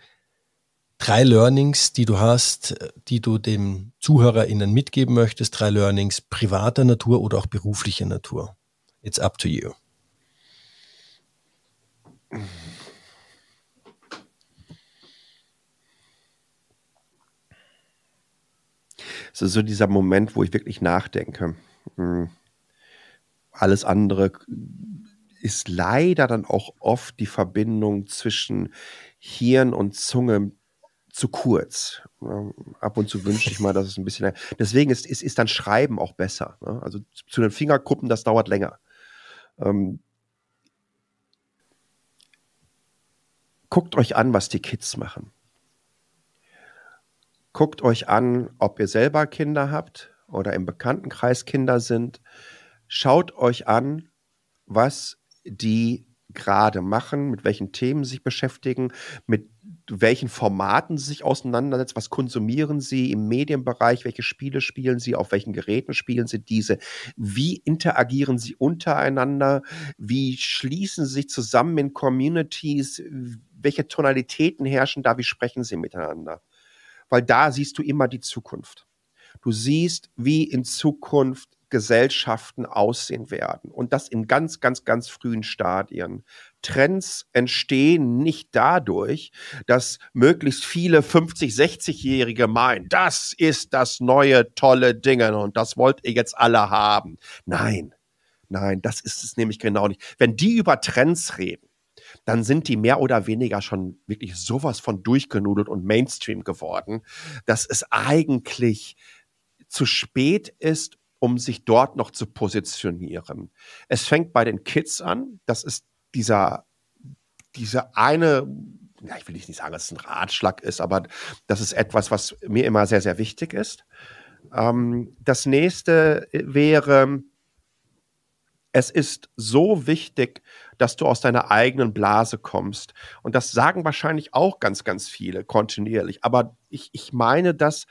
drei Learnings, die du hast, äh, die du dem ZuhörerInnen mitgeben möchtest, drei Learnings privater Natur oder auch beruflicher Natur. It's up to you. Es so dieser Moment, wo ich wirklich nachdenke. Hm alles andere ist leider dann auch oft die Verbindung zwischen Hirn und Zunge zu kurz. Ab und zu wünsche ich mal, dass es ein bisschen. Deswegen ist, ist, ist dann Schreiben auch besser. Ne? Also zu den Fingerkuppen, das dauert länger. Ähm, guckt euch an, was die Kids machen. Guckt euch an, ob ihr selber Kinder habt oder im Bekanntenkreis Kinder sind. Schaut euch an, was die gerade machen, mit welchen Themen sie sich beschäftigen, mit welchen Formaten sie sich auseinandersetzen, was konsumieren sie im Medienbereich, welche Spiele spielen sie, auf welchen Geräten spielen sie diese, wie interagieren sie untereinander, wie schließen sie sich zusammen in Communities, welche Tonalitäten herrschen da, wie sprechen sie miteinander. Weil da siehst du immer die Zukunft. Du siehst, wie in Zukunft Gesellschaften aussehen werden. Und das in ganz, ganz, ganz frühen Stadien. Trends entstehen nicht dadurch, dass möglichst viele 50, 60-Jährige meinen, das ist das neue tolle Ding und das wollt ihr jetzt alle haben. Nein, nein, das ist es nämlich genau nicht. Wenn die über Trends reden, dann sind die mehr oder weniger schon wirklich sowas von durchgenudelt und Mainstream geworden, dass es eigentlich zu spät ist, um sich dort noch zu positionieren. Es fängt bei den Kids an. Das ist dieser, diese eine, ja, ich will nicht sagen, dass es ein Ratschlag ist, aber das ist etwas, was mir immer sehr, sehr wichtig ist. Ähm, das nächste wäre, es ist so wichtig, dass du aus deiner eigenen Blase kommst. Und das sagen wahrscheinlich auch ganz, ganz viele kontinuierlich. Aber ich, ich meine das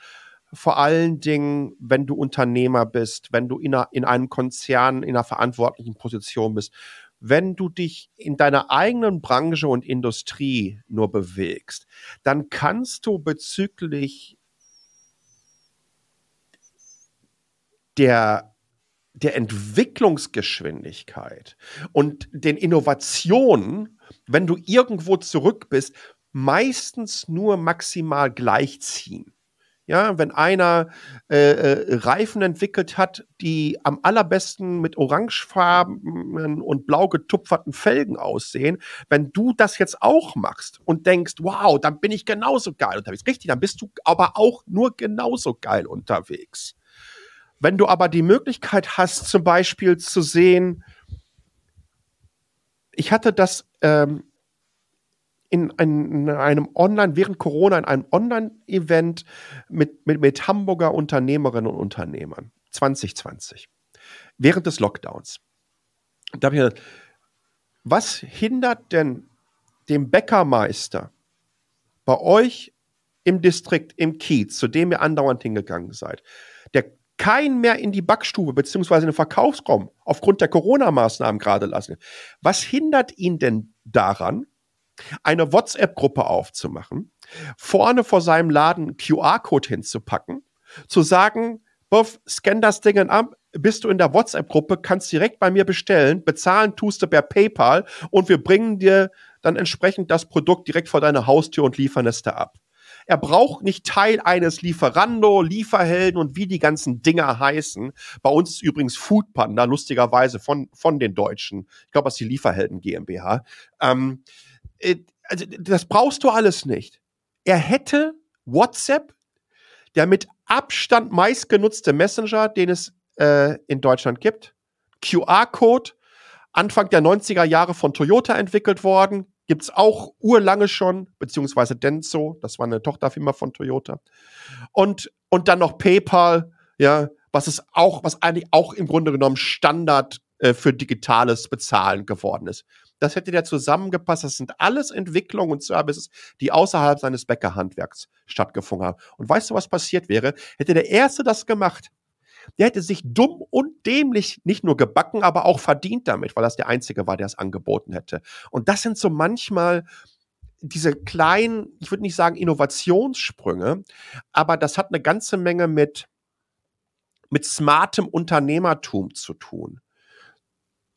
vor allen Dingen, wenn du Unternehmer bist, wenn du in, einer, in einem Konzern, in einer verantwortlichen Position bist, wenn du dich in deiner eigenen Branche und Industrie nur bewegst, dann kannst du bezüglich der der Entwicklungsgeschwindigkeit und den Innovationen, wenn du irgendwo zurück bist, meistens nur maximal gleichziehen. Ja, wenn einer äh, äh, Reifen entwickelt hat, die am allerbesten mit orangefarbenen und blau getupferten Felgen aussehen, wenn du das jetzt auch machst und denkst, wow, dann bin ich genauso geil unterwegs. Richtig, dann bist du aber auch nur genauso geil unterwegs. Wenn du aber die Möglichkeit hast, zum Beispiel zu sehen, ich hatte das ähm, in, in einem Online, während Corona, in einem Online-Event mit, mit, mit Hamburger Unternehmerinnen und Unternehmern 2020, während des Lockdowns. Da habe ich gedacht, was hindert denn den Bäckermeister bei euch im Distrikt, im Kiez, zu dem ihr andauernd hingegangen seid, der keinen mehr in die Backstube bzw. in den Verkaufsraum aufgrund der Corona-Maßnahmen gerade lassen. Was hindert ihn denn daran, eine WhatsApp-Gruppe aufzumachen, vorne vor seinem Laden QR-Code hinzupacken, zu sagen, Buff, scan das Ding ab, bist du in der WhatsApp-Gruppe, kannst direkt bei mir bestellen, bezahlen tust du per PayPal und wir bringen dir dann entsprechend das Produkt direkt vor deine Haustür und liefern es da ab. Er braucht nicht Teil eines Lieferando, Lieferhelden und wie die ganzen Dinger heißen. Bei uns ist übrigens Foodpanda, lustigerweise von, von den Deutschen. Ich glaube, das ist die Lieferhelden GmbH. Ähm, äh, also das brauchst du alles nicht. Er hätte WhatsApp, der mit Abstand meistgenutzte Messenger, den es äh, in Deutschland gibt, QR-Code, Anfang der 90er Jahre von Toyota entwickelt worden, gibt es auch urlange schon, beziehungsweise Denso, das war eine Tochterfirma von Toyota. Und, und dann noch PayPal, ja, was ist auch, was eigentlich auch im Grunde genommen Standard äh, für digitales Bezahlen geworden ist. Das hätte der zusammengepasst. Das sind alles Entwicklungen und Services, die außerhalb seines Bäckerhandwerks stattgefunden haben. Und weißt du, was passiert wäre? Hätte der Erste das gemacht, der hätte sich dumm und dämlich nicht nur gebacken, aber auch verdient damit, weil das der Einzige war, der es angeboten hätte. Und das sind so manchmal diese kleinen, ich würde nicht sagen Innovationssprünge, aber das hat eine ganze Menge mit, mit smartem Unternehmertum zu tun.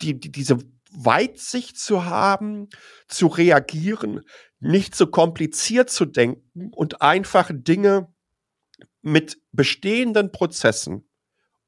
Die, die, diese Weitsicht zu haben, zu reagieren, nicht so kompliziert zu denken und einfach Dinge mit bestehenden Prozessen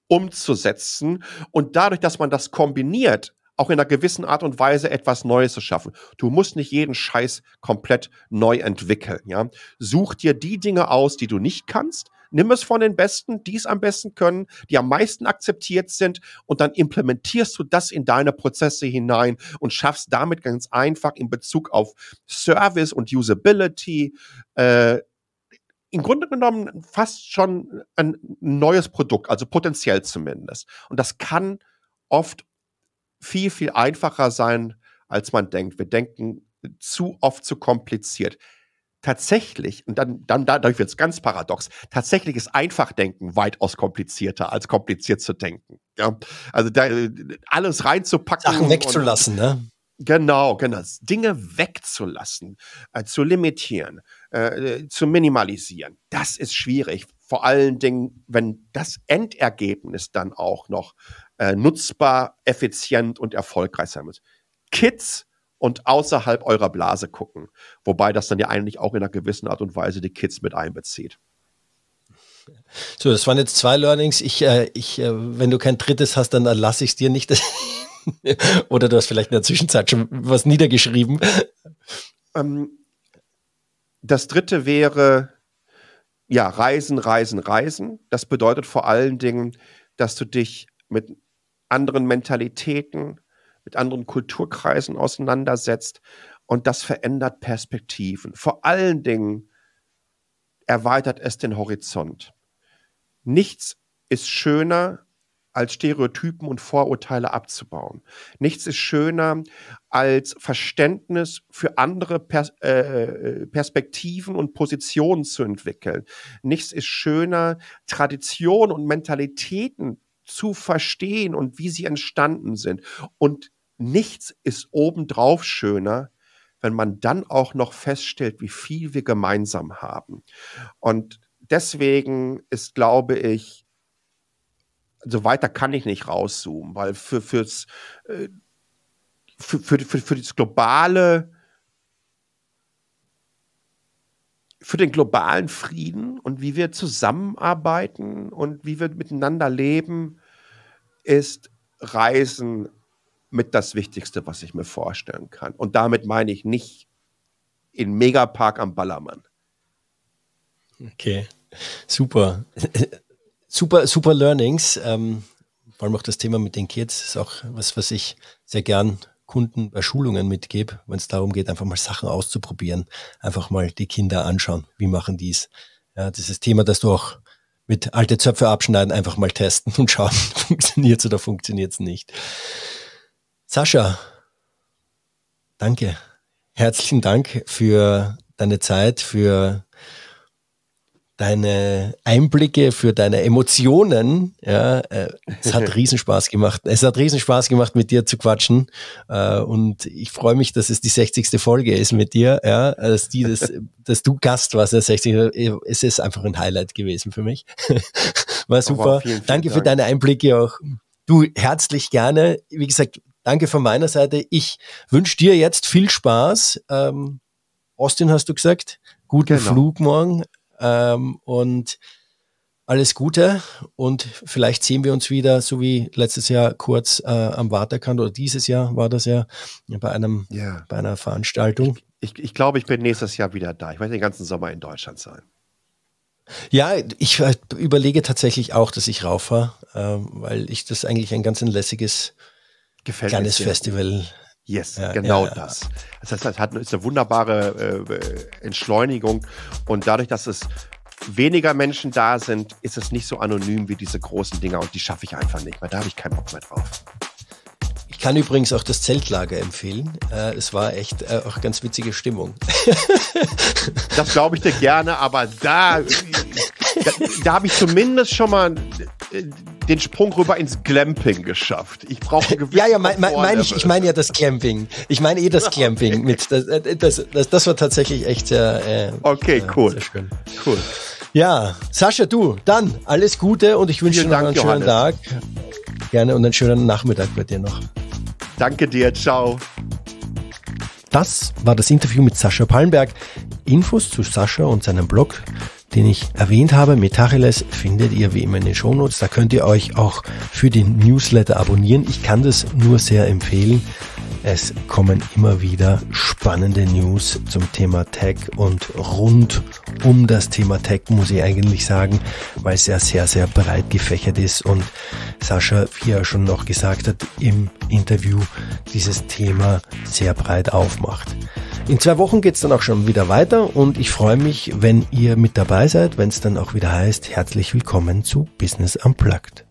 umzusetzen und dadurch, dass man das kombiniert, auch in einer gewissen Art und Weise etwas Neues zu schaffen. Du musst nicht jeden Scheiß komplett neu entwickeln, ja. Such dir die Dinge aus, die du nicht kannst, nimm es von den Besten, die es am besten können, die am meisten akzeptiert sind und dann implementierst du das in deine Prozesse hinein und schaffst damit ganz einfach in Bezug auf Service und Usability äh, im Grunde genommen fast schon ein neues Produkt, also potenziell zumindest. Und das kann oft viel, viel einfacher sein, als man denkt. Wir denken zu oft zu kompliziert tatsächlich, und dann, dann dadurch wird es ganz paradox, tatsächlich ist Einfachdenken weitaus komplizierter, als kompliziert zu denken. Ja? Also da, alles reinzupacken. Sachen wegzulassen, und, ne? Genau, genau. Dinge wegzulassen, äh, zu limitieren, äh, zu minimalisieren, das ist schwierig. Vor allen Dingen, wenn das Endergebnis dann auch noch äh, nutzbar, effizient und erfolgreich sein muss. Kids und außerhalb eurer Blase gucken. Wobei das dann ja eigentlich auch in einer gewissen Art und Weise die Kids mit einbezieht. So, das waren jetzt zwei Learnings. Ich, äh, ich, äh, wenn du kein drittes hast, dann lasse ich es dir nicht. <laughs> Oder du hast vielleicht in der Zwischenzeit schon was niedergeschrieben. Ähm, das dritte wäre, ja, Reisen, Reisen, Reisen. Das bedeutet vor allen Dingen, dass du dich mit anderen Mentalitäten, mit anderen Kulturkreisen auseinandersetzt. Und das verändert Perspektiven. Vor allen Dingen erweitert es den Horizont. Nichts ist schöner, als Stereotypen und Vorurteile abzubauen. Nichts ist schöner, als Verständnis für andere Pers äh, äh Perspektiven und Positionen zu entwickeln. Nichts ist schöner, Traditionen und Mentalitäten zu verstehen und wie sie entstanden sind. Und nichts ist obendrauf schöner, wenn man dann auch noch feststellt, wie viel wir gemeinsam haben. Und deswegen ist, glaube ich, so weiter kann ich nicht rauszoomen, weil für, fürs, äh, für, für, für, für das globale, für den globalen Frieden und wie wir zusammenarbeiten und wie wir miteinander leben, ist Reisen mit das Wichtigste, was ich mir vorstellen kann. Und damit meine ich nicht in Megapark am Ballermann. Okay, super. super, super Learnings. Ähm, vor allem auch das Thema mit den Kids ist auch was, was ich sehr gern Kunden bei Schulungen mitgebe, wenn es darum geht, einfach mal Sachen auszuprobieren. Einfach mal die Kinder anschauen, wie machen die es. Ja, dieses Thema, dass du auch mit alte Zöpfe abschneiden, einfach mal testen und schauen, <laughs> funktioniert es oder funktioniert es nicht. Sascha, danke. Herzlichen Dank für deine Zeit, für deine Einblicke, für deine Emotionen. Ja, äh, es hat <laughs> Riesenspaß gemacht. Es hat Riesenspaß gemacht, mit dir zu quatschen. Äh, und ich freue mich, dass es die 60. Folge ist mit dir. Ja, dass, die, dass, <laughs> dass du Gast warst der 60. Es ist einfach ein Highlight gewesen für mich. <laughs> War super. Wow, vielen, vielen Danke Dank. für deine Einblicke auch. Du, herzlich gerne. Wie gesagt, Danke von meiner Seite. Ich wünsche dir jetzt viel Spaß. Ähm, Austin hast du gesagt. Guten genau. Flug morgen. Ähm, und alles Gute und vielleicht sehen wir uns wieder, so wie letztes Jahr kurz äh, am Waterkant oder dieses Jahr war das ja bei einem ja. bei einer Veranstaltung. Ich, ich, ich, glaube, ich bin nächstes Jahr wieder da. Ich werde den ganzen Sommer in Deutschland sein. Ja, ich äh, überlege tatsächlich auch, dass ich rauffahre, äh, weil ich das eigentlich ein ganz ein lässiges Gefällt Cannes Festival. Yes, ja, genau ja, das. Das heißt, es hat, ist eine wunderbare äh, Entschleunigung und dadurch, dass es weniger Menschen da sind, ist es nicht so anonym wie diese großen Dinger und die schaffe ich einfach nicht mehr. Da habe ich keinen Bock mehr drauf. Ich kann übrigens auch das Zeltlager empfehlen. Äh, es war echt äh, auch ganz witzige Stimmung. das glaube ich dir gerne, aber da <laughs> da, da habe ich zumindest schon mal äh, den Sprung rüber ins Glamping geschafft. Ich brauche Ja, ja, mein, mein, mein ich, ich meine ja das Glamping. Ich meine eh das ah, Glamping okay. mit. Das, äh, das, das, das, war tatsächlich echt sehr. Äh, okay, äh, cool. Sehr schön. Cool. Ja, Sascha, du, dann alles Gute und ich wünsche dir noch einen Johannes. schönen Tag. Gerne und einen schönen Nachmittag bei dir noch. Danke dir, ciao. Das war das Interview mit Sascha Pallenberg. Infos zu Sascha und seinem Blog den ich erwähnt habe, Metacheles, findet ihr wie immer in den Shownotes. Da könnt ihr euch auch für den Newsletter abonnieren. Ich kann das nur sehr empfehlen. Es kommen immer wieder spannende News zum Thema Tech und rund um das Thema Tech muss ich eigentlich sagen, weil es ja sehr, sehr breit gefächert ist und Sascha, wie er schon noch gesagt hat im Interview, dieses Thema sehr breit aufmacht. In zwei Wochen geht es dann auch schon wieder weiter und ich freue mich, wenn ihr mit dabei seid, wenn es dann auch wieder heißt, herzlich willkommen zu Business Unplugged.